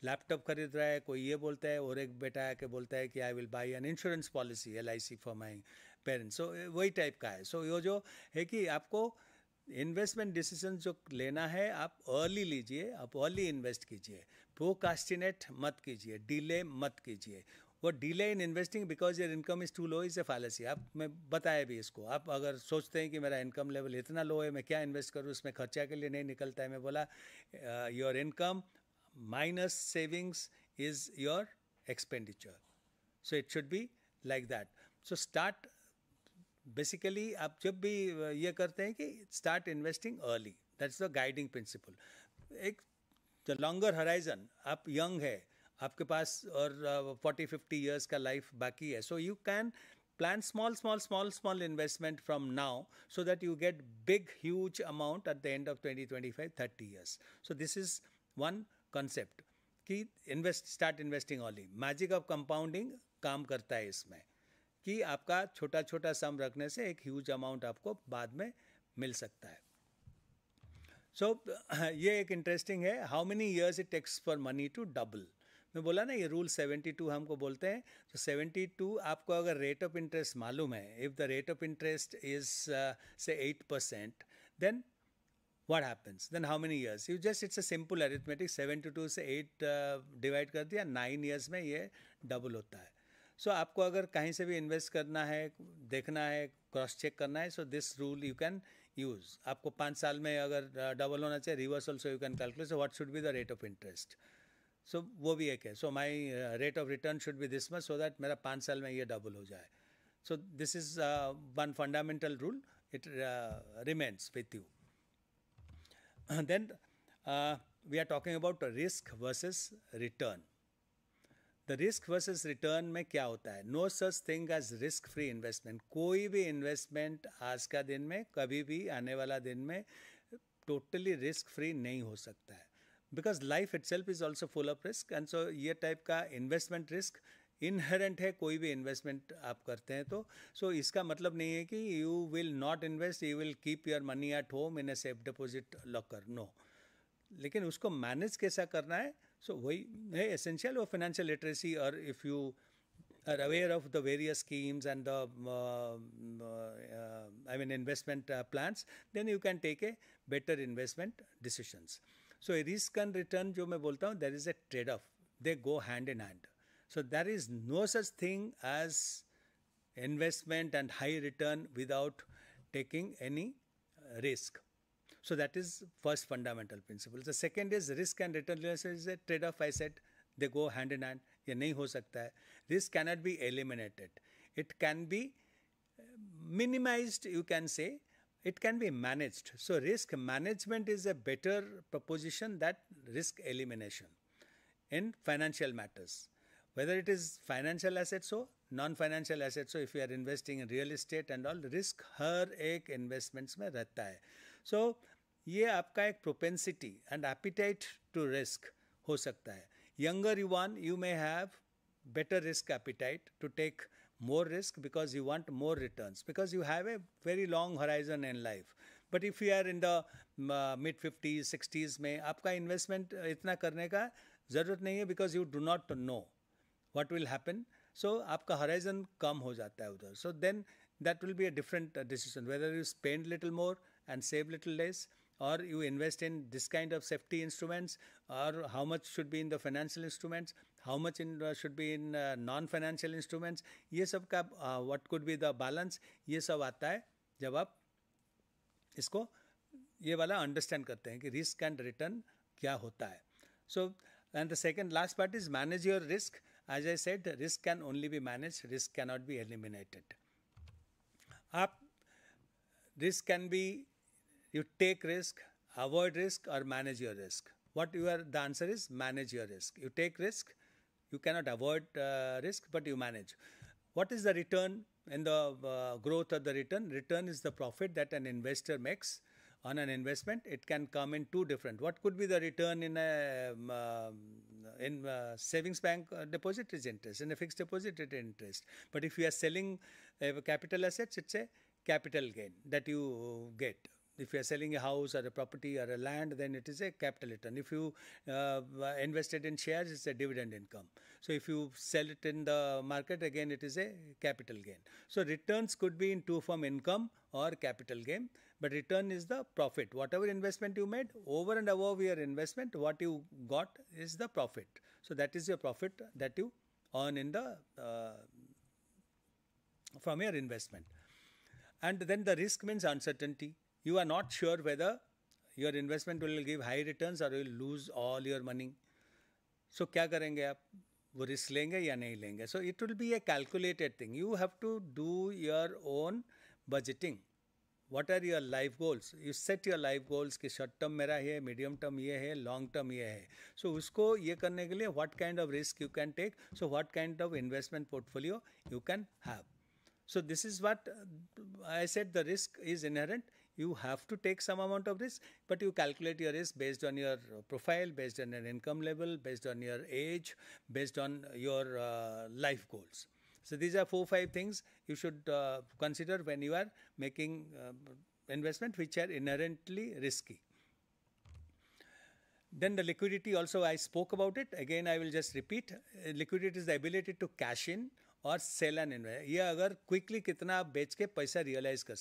लैपटॉप खरीद रहा है कोई ये बोलता है और एक बेटा आके बोलता है कि I will buy an insurance policy एल फॉर माई पेरेंट्स सो वही टाइप का है सो so, ये जो है कि आपको इन्वेस्टमेंट डिसीजन जो लेना है आप अर्ली लीजिए आप अर्ली इन्वेस्ट कीजिए प्रोकास्टिनेट मत कीजिए डिले मत कीजिए वो delay in investing because your income is too low is a fallacy आप मैं बताया भी इसको आप अगर सोचते हैं कि मेरा इनकम लेवल इतना लो है मैं क्या इन्वेस्ट करूँ उसमें खर्चा के लिए नहीं निकलता है मैं बोला your income minus savings is your expenditure so it should be like that so start basically आप जब भी uh, ये करते हैं कि start investing early that's the guiding principle एक द लॉन्गर हराइजन आप यंग है आपके पास और फोर्टी फिफ्टी ईयर्स का लाइफ बाकी है so you can plan small small small small investment from now so that you get big huge amount at the end of twenty twenty five thirty years so this is one concept कि invest start investing early magic of compounding काम करता है इसमें कि आपका छोटा छोटा सम रखने से एक ह्यूज अमाउंट आपको बाद में मिल सकता है सो so, [clears throat] ये एक इंटरेस्टिंग है how many years it takes for money to double मैं बोला ना ये रूल 72 हमको बोलते हैं तो 72 आपको अगर रेट ऑफ इंटरेस्ट मालूम है if the rate of interest is say eight percent then what happens then how many years you just it's a simple arithmetic 72 to से 8 uh, कर दिया नाइन ईयर्स में ये डबल होता है सो so, आपको अगर कहीं से भी इन्वेस्ट करना है देखना है क्रॉस चेक करना है so this rule you can use आपको पाँच साल में अगर डबल uh, होना चाहिए reverse also you can calculate so what should be the rate of interest so वो भी एक है so my rate of return should भी दिस मच सो दैट मेरा पाँच साल में ये डबल हो जाए so this is one fundamental rule it remains with you then we are talking about risk versus return the risk versus return में क्या होता है no such thing as risk free investment कोई भी इन्वेस्टमेंट आज का दिन में कभी भी आने वाला दिन में टोटली रिस्क फ्री नहीं हो सकता है because life itself is also full of risk and so ये टाइप का इन्वेस्टमेंट रिस्क इनहेरेंट है कोई भी इन्वेस्टमेंट आप करते हैं तो सो so इसका मतलब नहीं है कि you will not invest you will keep your money at home in a safe deposit locker no लेकिन उसको मैनेज कैसा करना है सो so वही है एसेंशियल वो फाइनेंशियल लिटरेसी और if you are aware of the various schemes and the I mean investment plans then you can take a better investment decisions so risk and return जो मैं बोलता हूँ there is a trade off they go hand in hand so there is no such thing as investment and high return without taking any risk so that is first fundamental principle so second is risk and return is a trade off I said they go hand in hand ये नहीं हो सकता है risk cannot be eliminated it can be minimised you can say it can be managed. So, risk management is a better proposition than risk elimination in financial matters. Whether it is financial assets or non financial assets, so if you are investing in real estate and all, risk हर एक investments में रहता है. So, ये आपका एक propensity and appetite to risk हो सकता है. Younger you want, you may have better risk appetite to take more risk because you want more returns because you have a very long horizon in life but if you are in the uh, mid 50s 60s may, आपका investment uh, इतना करने का ज़रूरत नहीं है because you do not know what will happen so आपका horizon कम हो जाता है उधर so then that will be a different uh, decision whether you spend little more and save little less or you invest in this kind of safety instruments or how much should be in the financial instruments how much in should be in non financial instruments ये सब का what could be the balance ये सब आता है जब आप इसको ये वाला अंडरस्टैंड करते हैं कि रिस्क एंड रिटर्न क्या होता है so and the second last part is manage your risk as I said risk can only be manage risk can not be eliminated आप risk can be you take risk avoid risk और manage your risk what your the answer is manage your risk you take risk You cannot avoid uh, risk, but you manage. What is the return and the uh, growth of the return? Return is the profit that an investor makes on an investment. It can come in two different. What could be the return in a um, uh, in a uh, savings bank uh, deposit is interest, in a fixed deposit interest. But if you are selling capital assets, it's a capital gain that you get. If you are selling a house or a property or a land, then it is a capital return. If you uh, uh, invested in shares, it's a dividend income. So if you sell it in the market, again, it is a capital gain. So returns could be in two form income or capital gain, but return is the profit. Whatever investment you made, over and above your investment, what you got is the profit. So that is your profit that you earn in the uh, from your investment. And then the risk means uncertainty. you are not sure whether your investment will give high returns or you'll lose all your money. So क्या करेंगे आप वो risk लेंगे या नहीं लेंगे so it will be a calculated thing you have to do your own budgeting what are your life goals you set your life goals कि short term मेरा ये है मीडियम टर्म ये है लॉन्ग टर्म ये है सो so, उसको ये करने के लिए what kind of risk you can take so what kind of investment portfolio you can have so this is what I said the risk is inherent you have to take some amount of risk, but you calculate your risk based on your profile, based on your income level, based on your age, based on your uh, life goals. So these are four five things you should uh, consider when you are making uh, investment which are inherently risky. Then the liquidity also I spoke about it again I will just repeat liquidity is the ability to cash in or sell an investment. Yeah, अगर quickly, कितना आप बेच के पैसा realise कर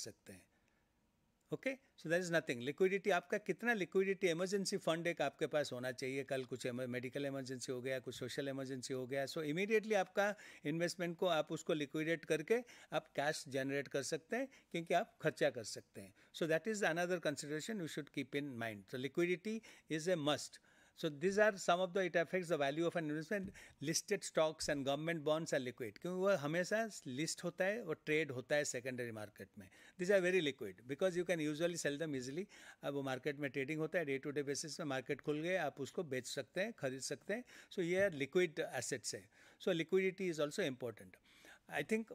okay so that is nothing liquidity आपका कितना liquidity emergency fund एक आपके पास होना चाहिए कल कुछ मेडिकल इमरजेंसी हो गया कुछ सोशल इमरजेंसी हो गया सो so इमीडिएटली आपका इन्वेस्टमेंट को आप उसको लिक्विडेट करके आप कैश जनरेट कर सकते हैं क्योंकि आप खर्चा कर सकते हैं so that is another consideration you should keep in mind तो liquidity is a must so these are some of the it affects the value of an investment listed stocks and government bonds are liquid क्योंकि वह हमेशा list होता है और trade होता है secondary market में this are very liquid because you can usually sell them easily अब वो मार्केट में ट्रेडिंग होता है डे टू डे बेसिस में मार्केट खुल गए आप उसको बेच सकते हैं खरीद सकते हैं सो ये आर लिक्विड एसेट्स है so liquidity is also important I think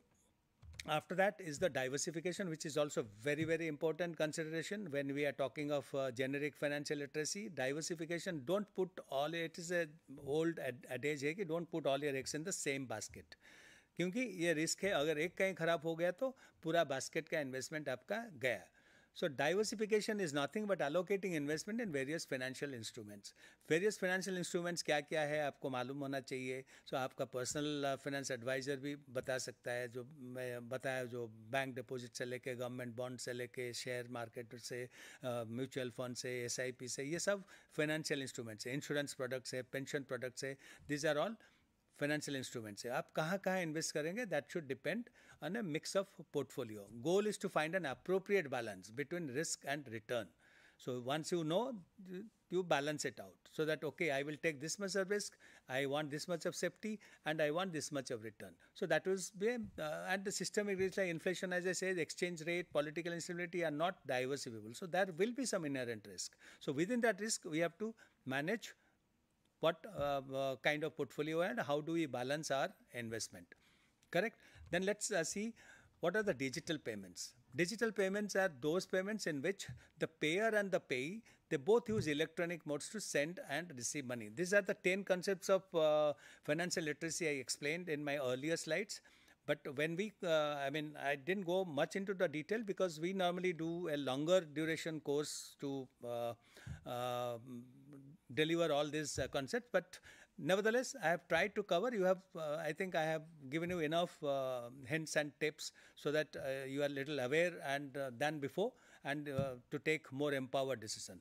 after that is the diversification which is also very very important consideration when we are talking of uh, generic financial literacy diversification don't put all it is a old ad, adage hai ki don't put all your eggs in the same basket क्योंकि ये risk है अगर एक कहीं ख़राब हो गया तो पूरा बास्केट का इन्वेस्टमेंट आपका गया So diversification is nothing but allocating investment in various financial instruments. Various financial instruments क्या क्या है आपको मालूम होना चाहिए सो so, आपका पर्सनल फाइनेंस एडवाइज़र भी बता सकता है जो मैं बताया जो बैंक डिपॉजिट से लेके गवर्नमेंट बॉन्ड से लेके शेयर मार्केट से म्यूचुअल uh, फंड से एस से ये सब फाइनेंशियल इंस्ट्रूमेंट्स है इंश्योरेंस प्रोडक्ट्स है पेंशन प्रोडक्ट्स है these are all financial instrument से आप कहाँ कहाँ इन्वेस्ट करेंगे that should depend on a mix of portfolio goal is to find an appropriate balance between risk and return so once you know you balance it out so that okay I will take this much of risk I want this much of safety and I want this much of return so that was be and the system inflation as एस as exchange rate political instability are not diversifiable so that will be some inherent risk so within that risk we have to manage what uh, uh, kind of portfolio and how do we balance our investment. Correct? Then let's uh, see what are the digital payments. Digital payments are those payments in which the payer and the payee, they both use electronic modes to send and receive money. These are the 10 concepts of uh, financial literacy I explained in my earlier slides. But when we, uh, I mean, I didn't go much into the detail because we normally do a longer duration course to uh, deliver all these uh, concepts. But nevertheless, I have tried to cover. You have, uh, I think, I have given you enough uh, hints and tips so that uh, you are little aware and uh, than before, and uh, to take more empowered decision.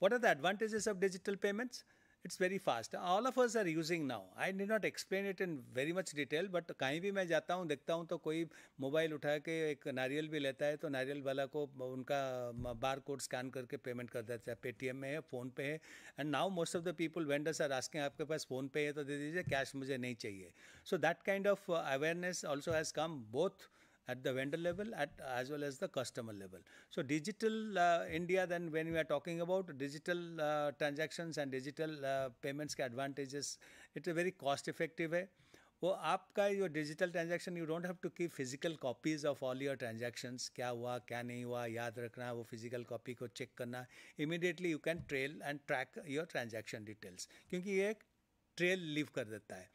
What are the advantages of digital payments? It's very fast all of us are using now I did not explain it in very much detail but कहीं भी मैं जाता हूँ देखता हूँ तो कोई mobile उठा के एक नारियल भी लेता है तो नारियल वाला को उनका बार कोड स्कैन करके पेमेंट कर देता है पेटीएम में है फ़ोन पे है and now most of the people vendors are asking आपके पास फ़ोन पे है तो दे दीजिए कैश मुझे नहीं चाहिए so that kind of awareness also has come both at the vendor level at, as well as the customer level. So digital uh, India then when we are talking about digital uh, transactions and digital uh, payments ke advantages it's a very cost effective है वो आपका जो digital transaction you don't have to keep physical copies of all your transactions क्या हुआ क्या नहीं हुआ याद रखना वो फिजिकल कॉपी को चेक करना immediately you can trail and track your transaction details क्योंकि ये एक ट्रेल लीव कर देता है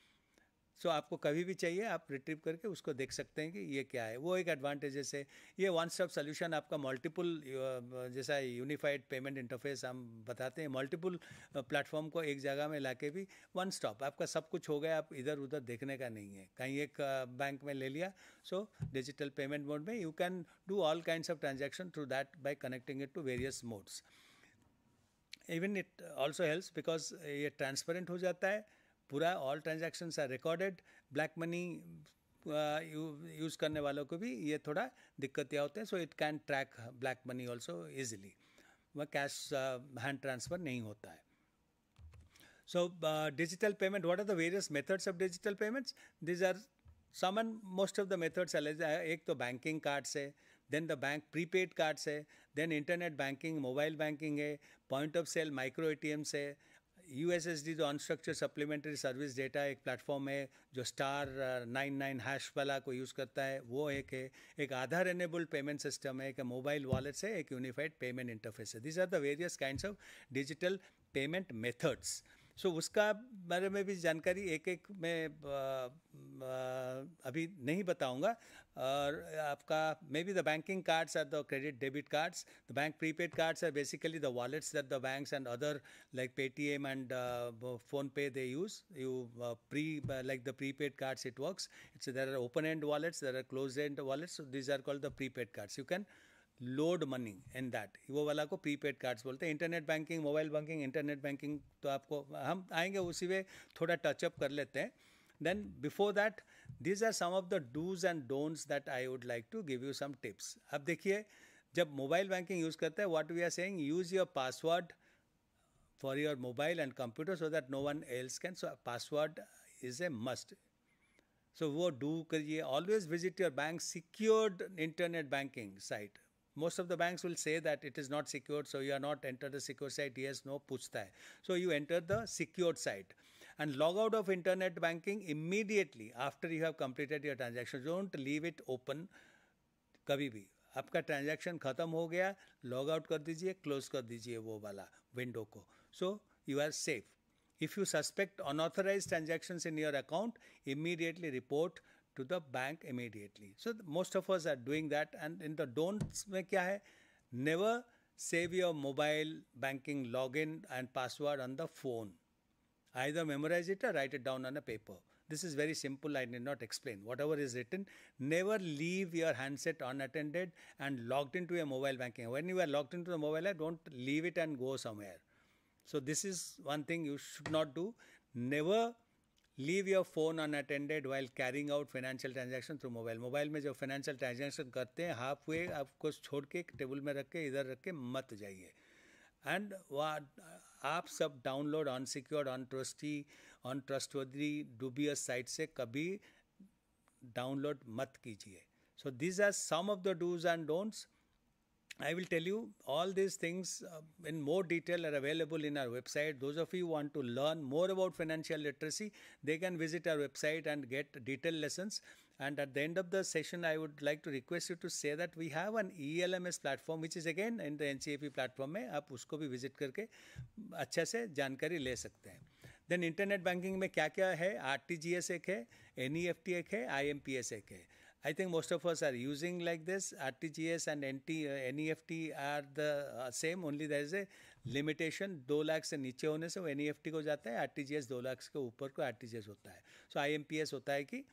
सो so, आपको कभी भी चाहिए आप रिट्रीव करके उसको देख सकते हैं कि ये क्या है वो एक एडवांटेज है ये वन स्टॉप सोल्यूशन आपका मल्टीपल जैसा यूनिफाइड पेमेंट इंटरफेस हम बताते हैं मल्टीपल प्लेटफॉर्म को एक जगह में ला भी वन स्टॉप आपका सब कुछ हो गया आप इधर उधर देखने का नहीं है कहीं एक बैंक में ले लिया सो डिजिटल पेमेंट मोड में you can do all kind of transaction through that by connecting it to various modes even it also helps because ये ट्रांसपेरेंट हो जाता है पूरा all transaction are recorded black money use करने वालों को भी ये थोड़ा दिक्कत यह होते हैं so it can track black money also easily वह कैश हैंड ट्रांसफर नहीं होता है so digital payment what are the various methods of digital payments these are some most of the methods एक तो बैंकिंग कार्ड्स है then the bank prepaid cards है then internet banking mobile banking है point of sale micro A T ATMs है U S S D जो unstructured supplementary service data एक platform है जो स्टार नाइन नाइन हैश वाला को यूज़ करता है वो एक है एक आधार एनेबल्ड पेमेंट सिस्टम है एक मोबाइल वॉलेट से एक यूनिफाइड पेमेंट इंटरफेस है these are the various kind of digital payment methods so so, उसका बारे में भी जानकारी एक एक मैं अभी नहीं बताऊंगा और आपका maybe the banking cards are the credit debit cards the bank prepaid cards are basically the wallets that the banks and other like Paytm and PhonePe they use you pre like the prepaid cards it work it's there are open and wallets there are close and wallets these are called the prepaid cards you can load money in that वो वाला को prepaid cards बोलते हैं internet banking mobile banking internet banking तो आपको हम आएंगे उसी वे थोड़ा टचअप कर लेते हैं then before that these are some of the dos and don'ts that I would like to give you some tips अब देखिए जब मोबाइल बैंकिंग यूज़ करते हैं what we are saying use your password for your mobile and computer so that no one else can so password is a must so वो do करिए always visit your bank secured internet banking site most of the banks will say that it is not secured, so you are not entered the secure site. Yes, no, puchta hai. So you enter the secured site and log out of internet banking immediately after you have completed your transaction. Don't leave it open कभी bhi. आपका transaction ख़त्म हो गया log out कर दीजिए close कर दीजिए वो वाला विंडो को so you are safe If you suspect unauthorized transactions in your account, immediately report to the bank immediately. So most of us are doing that. And in the don'ts, mein kya hai? never save your mobile banking login and password on the phone. Either memorize it or write it down on a paper. This is very simple. I need not explain. Whatever is written, never leave your handset unattended and logged into your mobile banking. When you are logged into the mobile don't leave it and go somewhere. So this is one thing you should not do. Never leave your phone unattended while carrying out financial transaction through mobile mobile में जो financial transaction करते हैं half way आपको छोड़ के table में रख के इधर रख के मत जाइए एंड आप सब download unsecured untrusty untrustworthy dubious site से कभी डाउनलोड मत कीजिए so this are some of the dos and don'ts I will tell you all these things uh, in more detail are available in our website. Those of you who want to learn more about financial literacy, they can visit our website and get detailed lessons. And at the end of the session, I would like to request you to say that we have an ELMS platform, which is again in the NCAP platform में आप उसको भी visit करके अच्छे से जानकारी ले सकते हैं Then internet banking में क्या क्या है RTGS एक है एन एक है आई एक है I think most of us are using like this. RTGS and NT, uh, NEFT are the uh, same, only there is a limitation. दो लाख से नीचे होने से वो एन ई एफ टी को जाता है आर टी जी एस दो लाख के ऊपर को आर टी जी एस होता है so I M P S होता है कि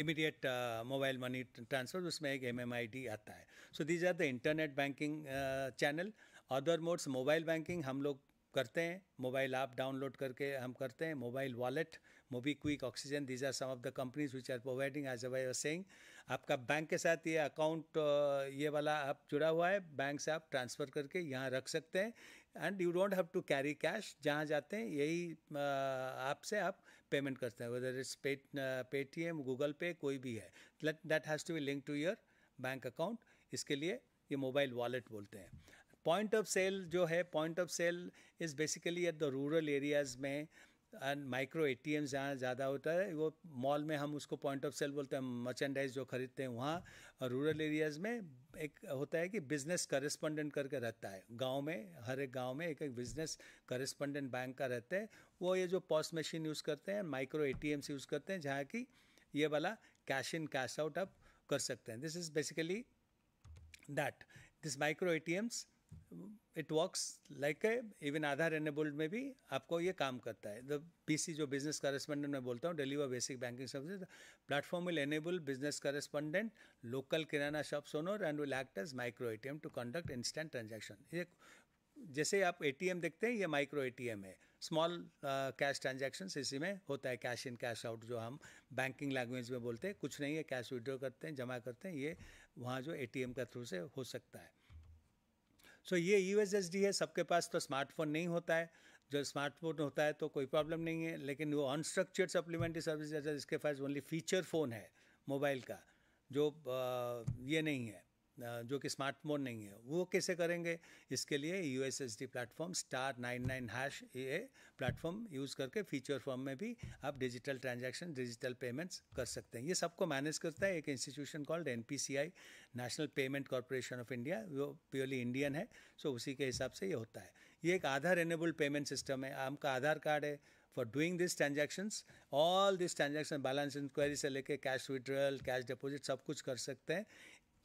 इमीडिएट मोबाइल मनी ट्रांसफर उसमें एक एम एम आई डी आता है so these are the internet banking channel other modes mobile banking हम लोग करते हैं मोबाइल ऐप डाउनलोड करके हम करते हैं mobile wallet MobiKwik Oxygen these are some of the companies which are providing as वाई सेंग आपका बैंक के साथ ये अकाउंट ये वाला आप जुड़ा हुआ है बैंक से आप ट्रांसफ़र करके यहाँ रख सकते हैं and you don't have to carry cash जहाँ जाते हैं यही आपसे आप पेमेंट करते हैं whether it's pay Paytm Google Pay कोई भी है that has to be link to your bank account इसके लिए ये मोबाइल वॉलेट बोलते हैं पॉइंट ऑफ सेल जो है point of sale is basically at the rural areas में एंड माइक्रो ए टी जहाँ ज़्यादा होता है वो मॉल में हम उसको पॉइंट ऑफ सेल बोलते हैं मर्चेंडाइज जो खरीदते हैं वहाँ रूरल एरियाज़ में एक होता है कि बिजनेस करस्पॉन्डेंट करके रहता है गांव में हर एक गांव में एक एक बिजनेस करस्पॉन्डेंट बैंक का रहता है वो ये जो पॉस मशीन यूज़ करते हैं micro A T Ms use करते हैं जहाँ की ये वाला कैश इन कैश आउट आप कर सकते हैं this is basically that this micro A T Ms it works like a even Aadhaar enabled में भी आपको ये काम करता है द पीसी जो बिजनेस करस्पॉन्डेंट मैं बोलता हूँ deliver basic banking services platform will enable business correspondent local kirana shops owner and will act as micro A to conduct instant transaction ये जैसे आप ए देखते हैं ये माइक्रो ए है स्मॉल कैश ट्रांजेक्शन इसी में होता है कैश इन कैश आउट जो हम बैंकिंग लैंग्वेज में बोलते हैं कुछ नहीं है कैश विड्रॉ करते हैं जमा करते हैं ये वहाँ जो ए का थ्रू से हो सकता है सो ये यू है सबके पास तो स्मार्टफोन नहीं होता है जो स्मार्टफोन होता है तो कोई प्रॉब्लम नहीं है लेकिन वो अनस्ट्रक्चर्ड सप्लीमेंट्री सर्विस जैसा जिसके पास ओनली फीचर फ़ोन है मोबाइल का जो ये नहीं है जो कि स्मार्टफोन नहीं है वो कैसे करेंगे इसके लिए U S S D platform star nine nine hash ये प्लेटफॉर्म यूज़ करके फीचर फॉर्म में भी आप डिजिटल ट्रांजैक्शन डिजिटल पेमेंट्स कर सकते हैं ये सबको मैनेज करता है एक institution called N P C I National Payment Corporation of India वो प्योरली इंडियन है सो उसी के हिसाब से ये होता है ये एक आधार एनेबल्ड पेमेंट सिस्टम है आपका आधार कार्ड है for doing this transactions all this transaction balance inquiry से लेके कैश विड्रल कैश डिपोजिट सब कुछ कर सकते हैं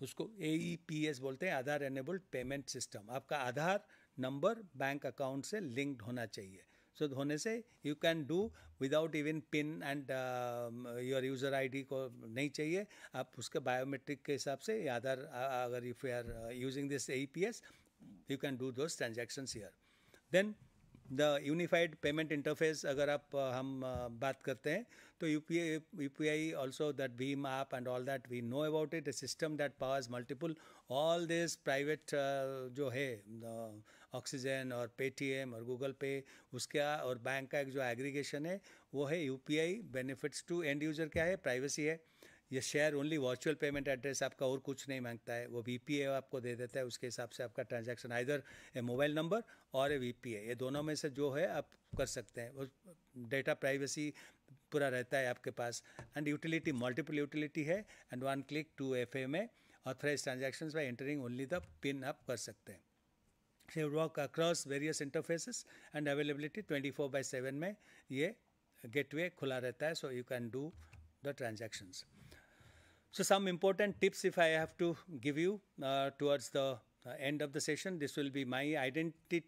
उसको ए ई पी एस बोलते हैं आधार एनेबल्ड पेमेंट सिस्टम आपका आधार नंबर बैंक अकाउंट से लिंक्ड होना चाहिए सो so, होने से you can do without even PIN and your user ID को नहीं चाहिए आप उसके बायोमेट्रिक के हिसाब से आधार अगर if you are using this A P S you can do those transactions यर then the unified payment interface अगर आप हम बात करते हैं तो U P I U P I also that भीम app and all that we know about it system that powers multiple all this private जो है ऑक्सीजन और पेटीएम और गूगल पे उसका और बैंक का एक जो एग्रीगेशन है वो है U P I benefits to end user क्या है प्राइवेसी है ये share only virtual payment address आपका और कुछ नहीं मांगता है वो वी आपको दे देता है उसके हिसाब से आपका transaction either a mobile number और ए वी ये दोनों में से जो है आप कर सकते हैं वो डेटा प्राइवेसी पूरा रहता है आपके पास एंड यूटिलिटी मल्टीपल यूटिलिटी है and one click two F A में authorize transaction by entering only the PIN आप कर सकते हैं से work across various interfaces and availability four by seven में ये गेटवे खुला रहता है so you can do the transactions So, some important tips if I have to give you uh, towards the uh, end of the session. This will be my identity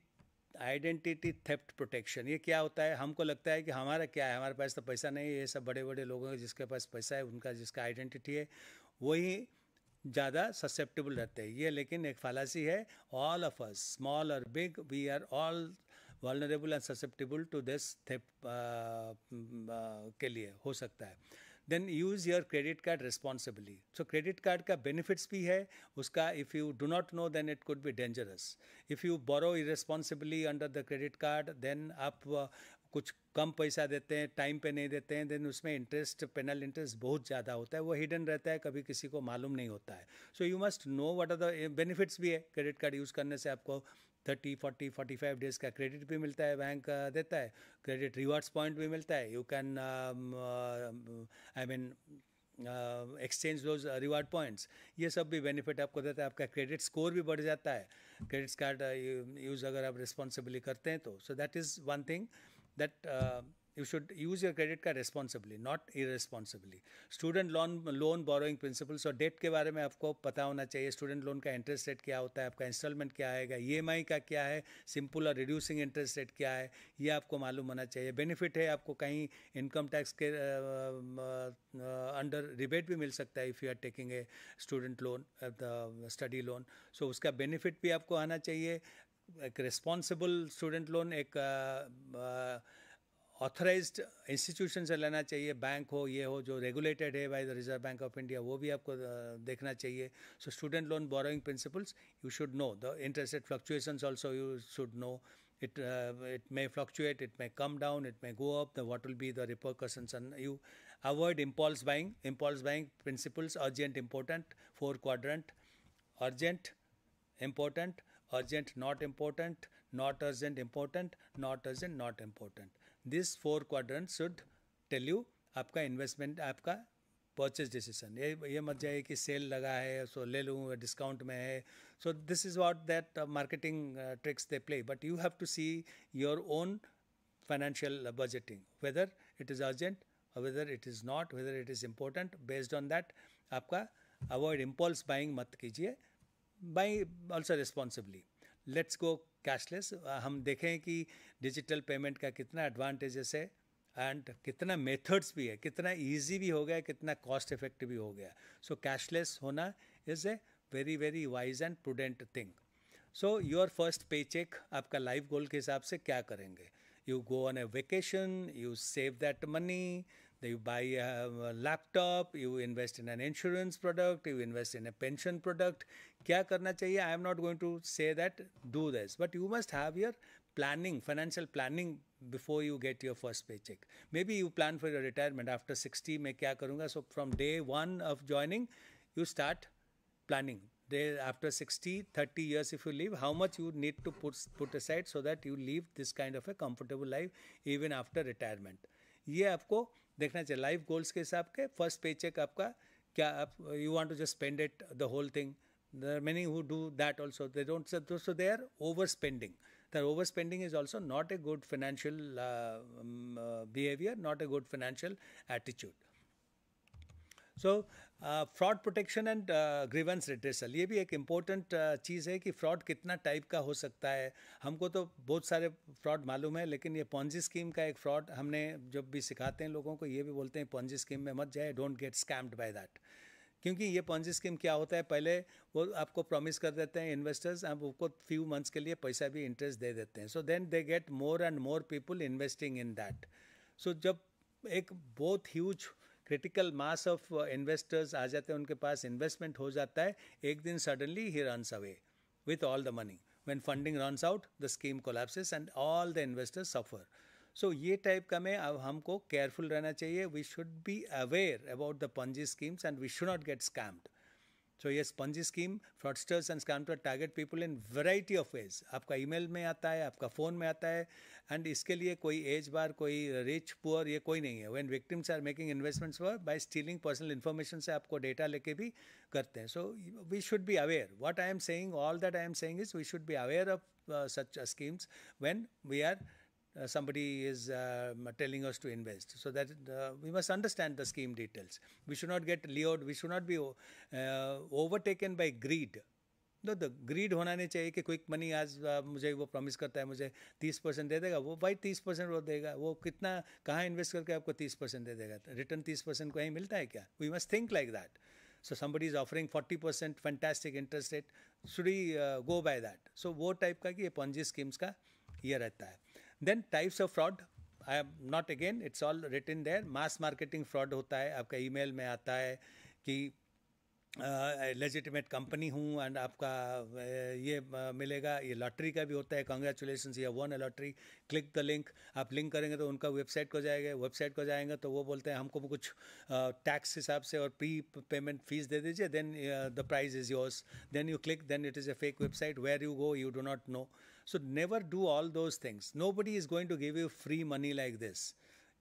identity theft protection ये क्या होता है हमको लगता है कि हमारा क्या है हमारे पास तो पैसा नहीं है ये सब बड़े बड़े लोगों के जिसके पास पैसा है उनका जिसका आइडेंटिटी है वही ज़्यादा ससेप्टेबल रहते हैं ये लेकिन एक फालासी है ऑल ऑफ अस स्मॉल और big we are all vulnerable and susceptible to this थे के लिए हो सकता है then use your credit card responsibly so credit card का बेनिफिट्स भी है उसका if you do not know then it could be dangerous if you borrow irresponsibly under the credit card then आप uh, कुछ कम पैसा देते हैं टाइम पे नहीं देते हैं देन उसमें इंटरेस्ट पेनल इंटरेस्ट बहुत ज़्यादा होता है वो हिडन रहता है कभी किसी को मालूम नहीं होता है so you must know what are the benefits भी है क्रेडिट कार्ड यूज़ करने से आपको thirty forty forty five days का क्रेडिट भी मिलता है बैंक uh, देता है क्रेडिट रिवार्ड्स पॉइंट भी मिलता है you can I mean exchange those reward points ये सब भी बेनिफिट आपको देता है आपका क्रेडिट स्कोर भी बढ़ जाता है क्रेडिट कार्ड यूज़ अगर आप रिस्पॉन्सिबली करते हैं तो so that is one thing that you should use your credit card responsibly not irresponsibly student loan loan borrowing principles और डेट के बारे में आपको पता होना चाहिए स्टूडेंट लोन का इंटरेस्ट रेट क्या होता है आपका इंस्टॉलमेंट क्या आएगा ई e का क्या है सिंपल और रिड्यूसिंग इंटरेस्ट रेट क्या है ये आपको मालूम होना चाहिए बेनिफिट है आपको कहीं इनकम टैक्स के अंडर रिबेट भी मिल सकता है if you are taking a student loan study loan so उसका बेनिफिट भी आपको आना चाहिए एक रिस्पॉन्सिबल स्टूडेंट लोन एक uh, ऑथराइज्ड इंस्टीट्यूशन से लेना चाहिए बैंक हो ये हो जो रेगुलेटेड है by the reserve Bank of India वो भी आपको देखना चाहिए so student loan borrowing principles you should know the interest rate fluctuations also you should know it it may fluctuate it may come down it may go up the what will be the repercussions on you avoid impulse buying impulse buying principles urgent important four quadrant urgent important urgent not important not urgent important not urgent not important this four quadrant should tell you आपका investment आपका purchase decision ये ये मत जाइए कि cell लगा है सो ले लूँ डिस्काउंट में है so this is what that marketing tricks they play but you have to see your own financial budgeting whether it is urgent whether it is not whether it is important based on that आपका avoid impulse buying मत कीजिए buy also responsibly let's go cashless हम देखें कि digital payment का कितना advantages है and कितना मेथड्स भी है कितना इजी भी हो गया कितना कॉस्ट इफेक्टिव भी हो गया सो कैशलेस होना is a very very wise and prudent thing so your first pay check आपका लाइफ गोल के हिसाब से क्या करेंगे you go on a vacation you save that money you buy a laptop you invest in an insurance product you invest in a pension product kya i am not going to say that do this but you must have your planning financial planning before you get your first paycheck maybe you plan for your retirement after 60 mein kya karunga so from day 1 of joining you start planning day after 60 30 years if you live how much you need to put put aside so that you live this kind of a comfortable life even after retirement of course. देखना चाहिए life goals के हिसाब के first pay check आपका क्या आप you want to just spend it the whole thing there many who do that also they don't so they are over spending their over spending is also not a good financial behaviour not a good financial attitude so fraud protection and grievance redressal ये भी एक important uh, चीज़ है कि fraud कितना type का हो सकता है हमको तो बहुत सारे फ्रॉड मालूम है लेकिन ये पॉन्जी स्कीम का एक फ्रॉड हमने जब भी सिखाते हैं लोगों को ये भी बोलते हैं पॉन्जी स्कीम में मत जाए don't get scammed by that क्योंकि ये पॉन्जी स्कीम क्या होता है पहले वो आपको प्रॉमिस कर देते हैं इन्वेस्टर्स आप आपको फ्यू मंथ्स के लिए पैसा भी इंटरेस्ट दे देते हैं so then they get more and more people investing in that so जब एक बहुत huge critical mass of investors आ जाते हैं उनके पास इन्वेस्टमेंट हो जाता है एक दिन सडनली ही run away with all the money when funding runs out the scheme collapses and all the investors suffer so ये टाइप का में अब हमको केयरफुल रहना चाहिए we should be aware about the Ponzi schemes and we should not get scammed so ये Ponzi scheme fraudsters and scam पर target people in variety of ways आपका ईमेल में आता है आपका फ़ोन में आता है एंड इसके लिए कोई एज बार कोई रिच पुअर ये कोई नहीं है when victims are making investments for by stealing personal information से आपको डेटा लेके भी करते हैं so we should be aware what I am saying all that I am saying is we should be aware of such schemes when we are uh, somebody is uh, telling us to invest. So that uh, we must understand the scheme details. We should not get lured. We should not be uh, overtaken by greed. No, the greed होना नहीं चाहिए कि quick money आज uh, मुझे वो promise करता है मुझे तीस परसेंट दे देगा वो भाई तीस परसेंट वो देगा वो कितना कहाँ इन्वेस्ट करके आपको तीस परसेंट दे देगा रिटर्न तीस परसेंट कहीं मिलता है क्या we must think like that so somebody is offering forty percent fantastic interest rate should he go by that so वो टाइप का कि ये पॉन्जी स्कीम्स का ये रहता है then types of fraud I am not again it's all written there mass marketing fraud होता है आपका ई में आता है कि लेजिटिमेट कंपनी हूँ एंड आपका ये मिलेगा ये लॉटरी का भी होता है कॉन्ग्रेचुलेसन या won a lottery click the link आप लिंक करेंगे तो उनका वेबसाइट को जाएगा वेबसाइट को जाएंगे तो वो बोलते हैं हमको कुछ टैक्स हिसाब से और प्री पेमेंट फीस दे दीजिए then the prize is yours then you click then it is a fake website where you go you do not know so never do all those things nobody is going to give you free money like this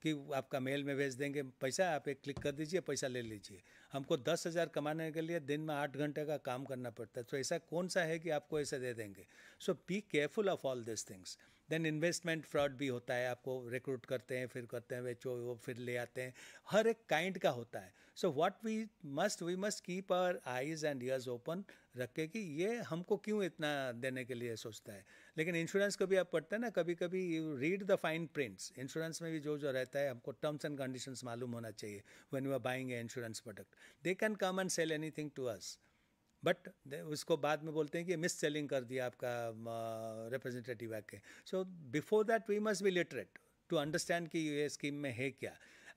कि आपका mail में भेज देंगे पैसा आप एक click कर दीजिए पैसा ले लीजिए हमको दस हज़ार कमाने के लिए दिन में आठ घंटे का काम करना पड़ता है तो ऐसा कौन सा है कि आपको ऐसा दे देंगे so be careful of all this things then investment fraud भी होता है आपको रिक्रूट करते हैं फिर करते हैं बेचो वो फिर ले आते हैं हर एक काइंड का होता है so what we must we must keep our eyes and ears open रखे कि ये हमको क्यों इतना देने के लिए सोचता है लेकिन इंश्योरेंस को भी आप पढ़ते हैं ना कभी कभी you read the fine prints insurance में भी जो जो रहता है हमको टर्म्स एंड कंडीशंस मालूम होना चाहिए when you are buying a insurance product they can come and sell anything to us but उसको बाद में बोलते हैं कि मिस सेलिंग कर दिया आपका रिप्रेजेंटेटिव आके so before that we must be literate to understand कि ये स्कीम में है क्या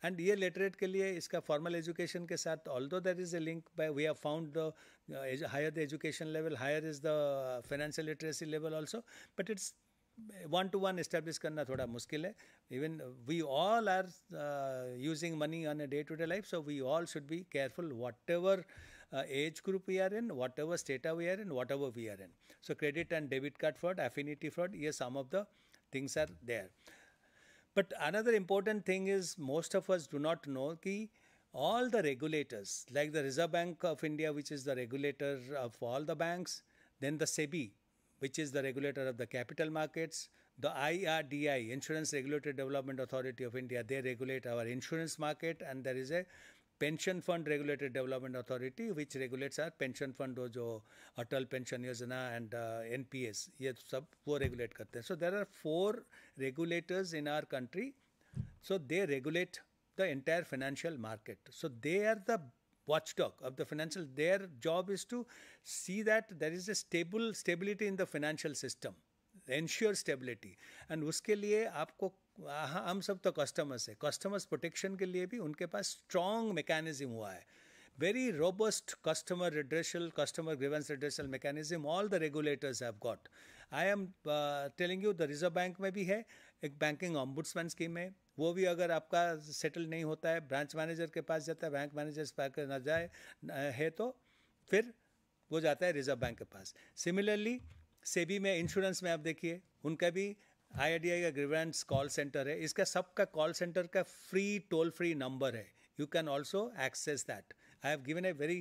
एंड ये लिटरेट के लिए इसका फॉर्मल एजुकेशन के साथ although that is a link by we have found the higher the education level higher is the financial literacy level also but it's one to one establish करना थोड़ा मुश्किल है even we all are using money on a day to day life so we all should be careful whatever uh, age group we are in, whatever state we are in, whatever we are in. So credit and debit card fraud, affinity fraud, yes, some of the things are there. But another important thing is most of us do not know that all the regulators, like the Reserve Bank of India, which is the regulator of all the banks, then the SEBI, which is the regulator of the capital markets, the IRDI, Insurance Regulatory Development Authority of India, they regulate our insurance market, and there is a pension fund regulated development authority which regulates our pension fund वो जो Atal pension Yojana and N P S ये सब वो regulate करते हैं so there are four regulators in our country so they regulate the entire financial market so they are the watchdog of the financial their job is to see that there is a stable stability in the financial system ensure stability and उसके लिए आपको हाँ हम सब तो customers है customers protection के लिए भी उनके पास स्ट्रॉन्ग मैकेनिज्म हुआ है very robust customer redressal customer grievance redressal mechanism all the regulators have got I am telling you the reserve bank में भी है एक बैंकिंग ऑम्बुड्समैन स्कीम है वो भी अगर आपका सेटल नहीं होता है ब्रांच मैनेजर के पास जाता है बैंक मैनेजर के पास ना जाए है तो फिर वो जाता है रिजर्व बैंक के पास सिमिलरली सेबी में इंश्योरेंस में आप देखिए उनका भी आई आई का ग्रीवेंस कॉल सेंटर है इसका सबका कॉल सेंटर का फ्री टोल फ्री नंबर है you can also access that I have given a very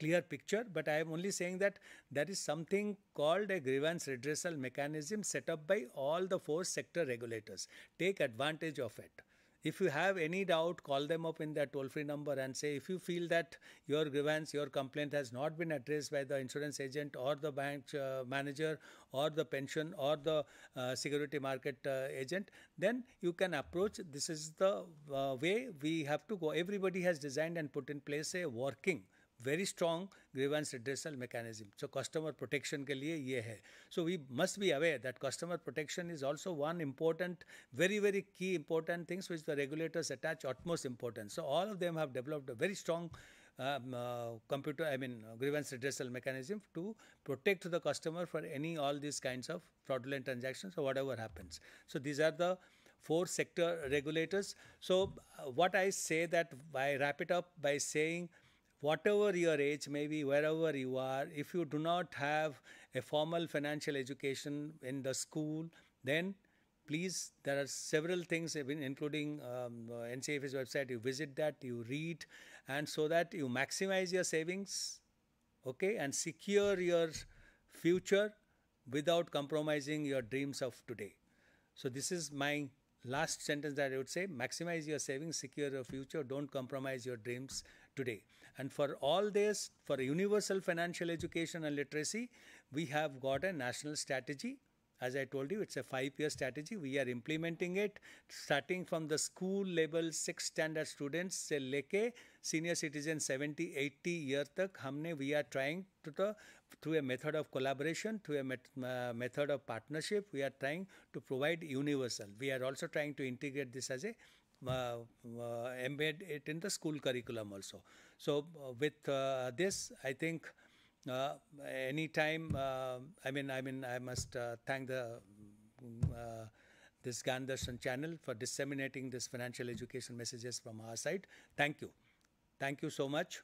clear picture but I am only saying that that is something called a grievance redressal mechanism set up by all the four sector regulators take advantage of it If you have any doubt, call them up in that toll free number and say, if you feel that your grievance, your complaint has not been addressed by the insurance agent or the bank uh, manager or the pension or the uh, security market uh, agent, then you can approach. This is the uh, way we have to go. Everybody has designed and put in place a working very strong grievance redressal mechanism. So customer protection के लिए ये है. So we must be aware that customer protection is also one important, very very key important things which the regulators attach utmost importance. So all of them have developed a very strong um, uh, computer, I mean grievance redressal mechanism to protect the customer for any all these kinds of fraudulent transactions or whatever happens. So these are the four sector regulators. So uh, what I say that I wrap it up by saying whatever your age may be, wherever you are, if you do not have a formal financial education in the school, then please, there are several things, including um, NCFA's website. You visit that, you read, and so that you maximize your savings, okay, and secure your future without compromising your dreams of today. So, this is my last sentence that I would say maximize your savings, secure your future, don't compromise your dreams today. And for all this, for universal financial education and literacy, we have got a national strategy. As I told you, it's a five-year strategy. We are implementing it starting from the school level six standard students से senior citizen 70, 80 years. we are trying to the through a method of collaboration, through a met, uh, method of partnership, we are trying to provide universal. We are also trying to integrate this as a uh, uh, embed it in the school curriculum also. So uh, with uh, this, I think uh, time uh, I mean, I mean, I must uh, thank the mm, uh, this Gandarshan channel for disseminating this financial education messages from our side. Thank you, thank you so much.